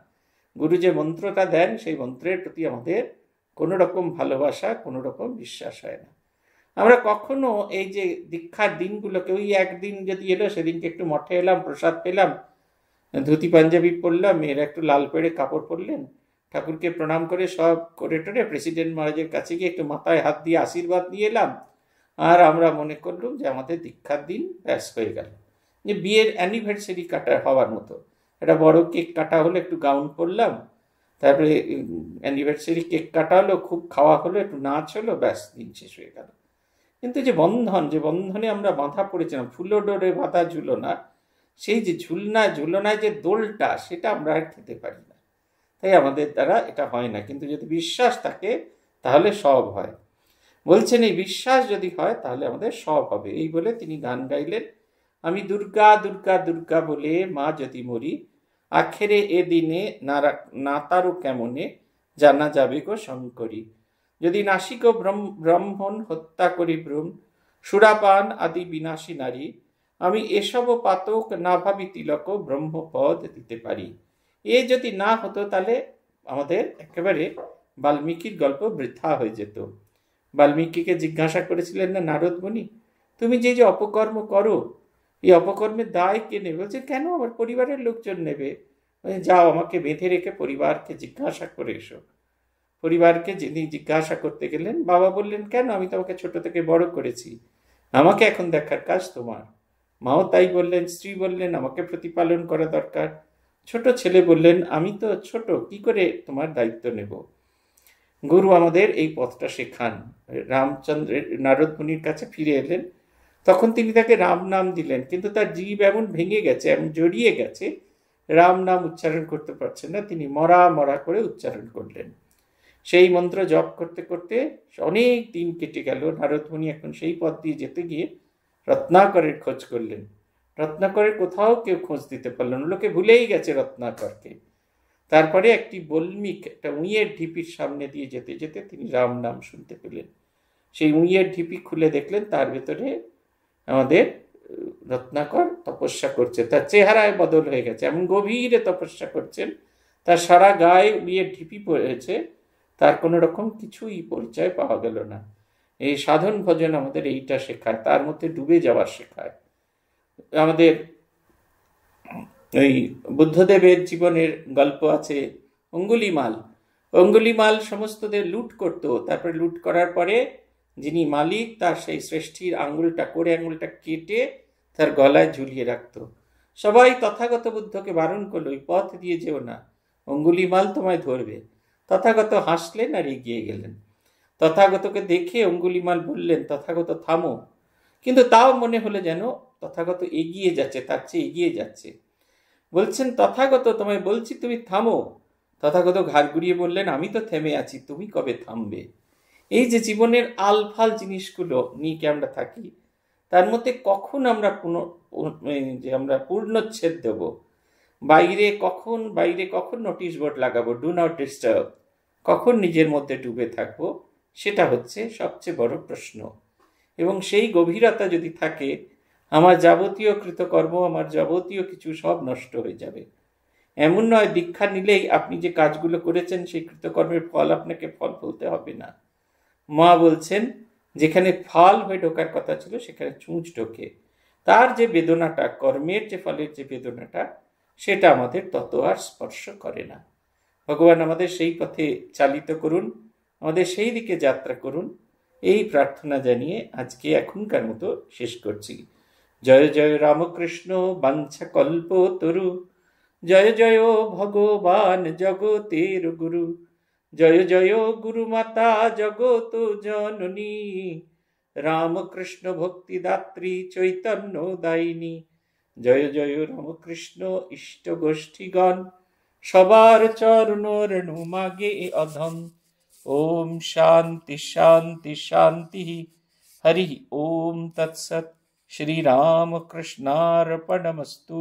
গুরু যে মন্ত্রটা দেন সেই মন্ত্রের প্রতি আমাদের কোনো রকম ভালোবাসা কোনো রকম বিশ্বাস হয় না আমরা কখনো এই যে দীক্ষার দিনগুলোকে ওই একদিন যদি এলো সেদিনকে একটু মঠে এলাম প্রসাদ পেলাম ধুতি পাঞ্জাবি পরলাম মেয়েরা একটু লাল পেড়ে কাপড় পরলেন ঠাকুরকে প্রণাম করে সব করে টরে প্রেসিডেন্ট মহারাজের কাছে গিয়ে একটু মাথায় হাত দিয়ে আশীর্বাদ দিয়ে এলাম আর আমরা মনে করলাম যে আমাদের দীক্ষার দিন ব্যাস হয়ে গেল যে বিয়ের অ্যানিভার্সারি কাটা হওয়ার মতো একটা বড় কেক কাটা হলো একটু গাউন পরলাম তারপরে অ্যানিভার্সারি কেক কাটা হলো খুব খাওয়া হলো একটু নাচ হলো ব্যাস দিন শেষ হয়ে গেল কিন্তু যে বন্ধন যে বন্ধনে আমরা বাঁধা পড়েছিলাম ফুলো ডোরে বাঁধা ঝুলনা সেই যে ঝুলনা ঝুলনায় যে দোলটা সেটা আমরা আর খেতে পারি না তাই আমাদের দ্বারা এটা হয় না কিন্তু যদি বিশ্বাস থাকে তাহলে সব হয় বলছেন এই বিশ্বাস যদি হয় তাহলে আমাদের সব হবে এই বলে তিনি গান গাইলেন আমি দুর্গা দুর্গা দুর্গা বলে মা যদি মরি আখেরে এদিনে না তারও কেমনে জানা যাবে গো শঙ্করী যদি নাসিক ব্রাহ্মণ হত্যা করি ভ্রূণ সুরাপান আদি বিনাশী নারী আমি এসব পাতক না ভাবি তিলক ব্রহ্মপদ দিতে পারি এ যদি না হতো তাহলে আমাদের একেবারে বাল্মীকির গল্প বৃথা হয়ে যেত বাল্মীকিকে জিজ্ঞাসা করেছিলেন না নারদমণি তুমি যে যে অপকর্ম করো এই অপকর্মের দায় কে নেবে বলছে কেন আমার পরিবারের লোকজন নেবে যাও আমাকে বেঁধে রেখে পরিবারকে জিজ্ঞাসা করে এসো পরিবারকে যিনি জিজ্ঞাসা করতে গেলেন বাবা বললেন কেন আমি তোমাকে ছোট থেকে বড় করেছি আমাকে এখন দেখার কাজ তোমার মাও তাই বললেন স্ত্রী বললেন আমাকে প্রতিপালন করা দরকার ছোট ছেলে বললেন আমি তো ছোট কি করে তোমার দায়িত্ব নেব গুরু আমাদের এই পথটা শেখান রামচন্দ্রের নারদ মুনির কাছে ফিরে এলেন তখন তিনি তাকে রাম নাম দিলেন কিন্তু তার জীব এমন ভেঙে গেছে এমন জড়িয়ে গেছে রাম নাম উচ্চারণ করতে পারছেন না তিনি মরা মরা করে উচ্চারণ করলেন সেই মন্ত্র জপ করতে করতে অনেক দিন কেটে গেল নারদমণি এখন সেই পথ দিয়ে যেতে গিয়ে রত্নাকরের খোঁজ করলেন রত্নাকরের কোথাও কেউ খোঁজ দিতে পারল না লোকে ভুলেই গেছে রত্নাকরকে তারপরে একটি বল্মিক একটা উঁয়ের ঢিপির সামনে দিয়ে যেতে যেতে তিনি রাম নাম শুনতে পেলেন সেই উঁয়ের ঢিপি খুলে দেখলেন তার ভেতরে আমাদের রত্নাকর তপস্যা করছে তার চেহারায় বদল হয়ে গেছে এমন গভীরে তপস্যা করছেন তার সারা গায়ে উঁয়ের ঢিপি পড়েছে তার কোনো রকম কিছুই পরিচয় পাওয়া গেল না এই সাধন ভজন আমাদের এইটা শেখায় তার মধ্যে ডুবে যাওয়ার শেখায় আমাদের এই বুদ্ধদেবের জীবনের গল্প আছে অঙ্গুলিমাল অঙ্গুলিমাল সমস্তদের লুট করত তারপরে লুট করার পরে যিনি মালিক তার সেই শ্রেষ্ঠীর আঙুলটা করে আঙুলটা কেটে তার গলায় ঝুলিয়ে রাখত সবাই তথাগত বুদ্ধকে বারণ করলো ওই পথ দিয়ে যেও না অঙ্গুলিমাল তোমায় ধরবে তথাগত হাসলেন আর এগিয়ে গেলেন তথাগতকে দেখে অঙ্গুলিমাল বললেন তথাগত থামো কিন্তু তাও মনে হলো যেন তথাগত এগিয়ে যাচ্ছে তার চেয়ে এগিয়ে যাচ্ছে বলছেন তথাগত তোমায় বলছি তুমি থামো তথাগত ঘাড় ঘুরিয়ে বললেন আমি তো থেমে আছি তুমি কবে থামবে এই যে জীবনের আলফাল জিনিসগুলো নিয়ে কি আমরা থাকি তার মধ্যে কখন আমরা পুন যে আমরা পূর্ণচ্ছেদ দেবো বাইরে কখন বাইরে কখন নোটিশ বোর্ড লাগাবো ডু নট ডিস্টার্ব কখন নিজের মধ্যে ডুবে থাকব সেটা হচ্ছে সবচেয়ে বড় প্রশ্ন এবং সেই গভীরতা যদি থাকে আমার যাবতীয় কৃতকর্ম আমার যাবতীয় কিছু সব নষ্ট হয়ে যাবে এমন নয় দীক্ষা নিলেই আপনি যে কাজগুলো করেছেন সেই কৃতকর্মের ফল আপনাকে ফল বলতে হবে না মা বলছেন যেখানে ফল হয়ে ঢোকার কথা ছিল সেখানে চুঁচ ঢোকে তার যে বেদনাটা কর্মের যে ফলের যে বেদনাটা সেটা আমাদের তত আর স্পর্শ করে না ভগবান আমাদের সেই পথে চালিত করুন আমাদের সেই দিকে যাত্রা করুন এই প্রার্থনা জানিয়ে আজকে এখনকার মতো শেষ করছি জয় জয় রামকৃষ্ণ বাঞ্ছা কল্প তরু জয় জয় ভগবান জগতের গুরু জয় জয় গুরুমাতা জগত জননী রামকৃষ্ণ ভক্তিদাত্রী চৈতন্য দায়িনী জয় জয় রামকৃষ্ণ ইষ্ট গোষ্ঠীগণ সবার চরণ রেণু মাগে অধম ওম শান্তি শান্তি শান্তি हरि ओम तत्सत श्री राम कृष्णार्पणमस्तु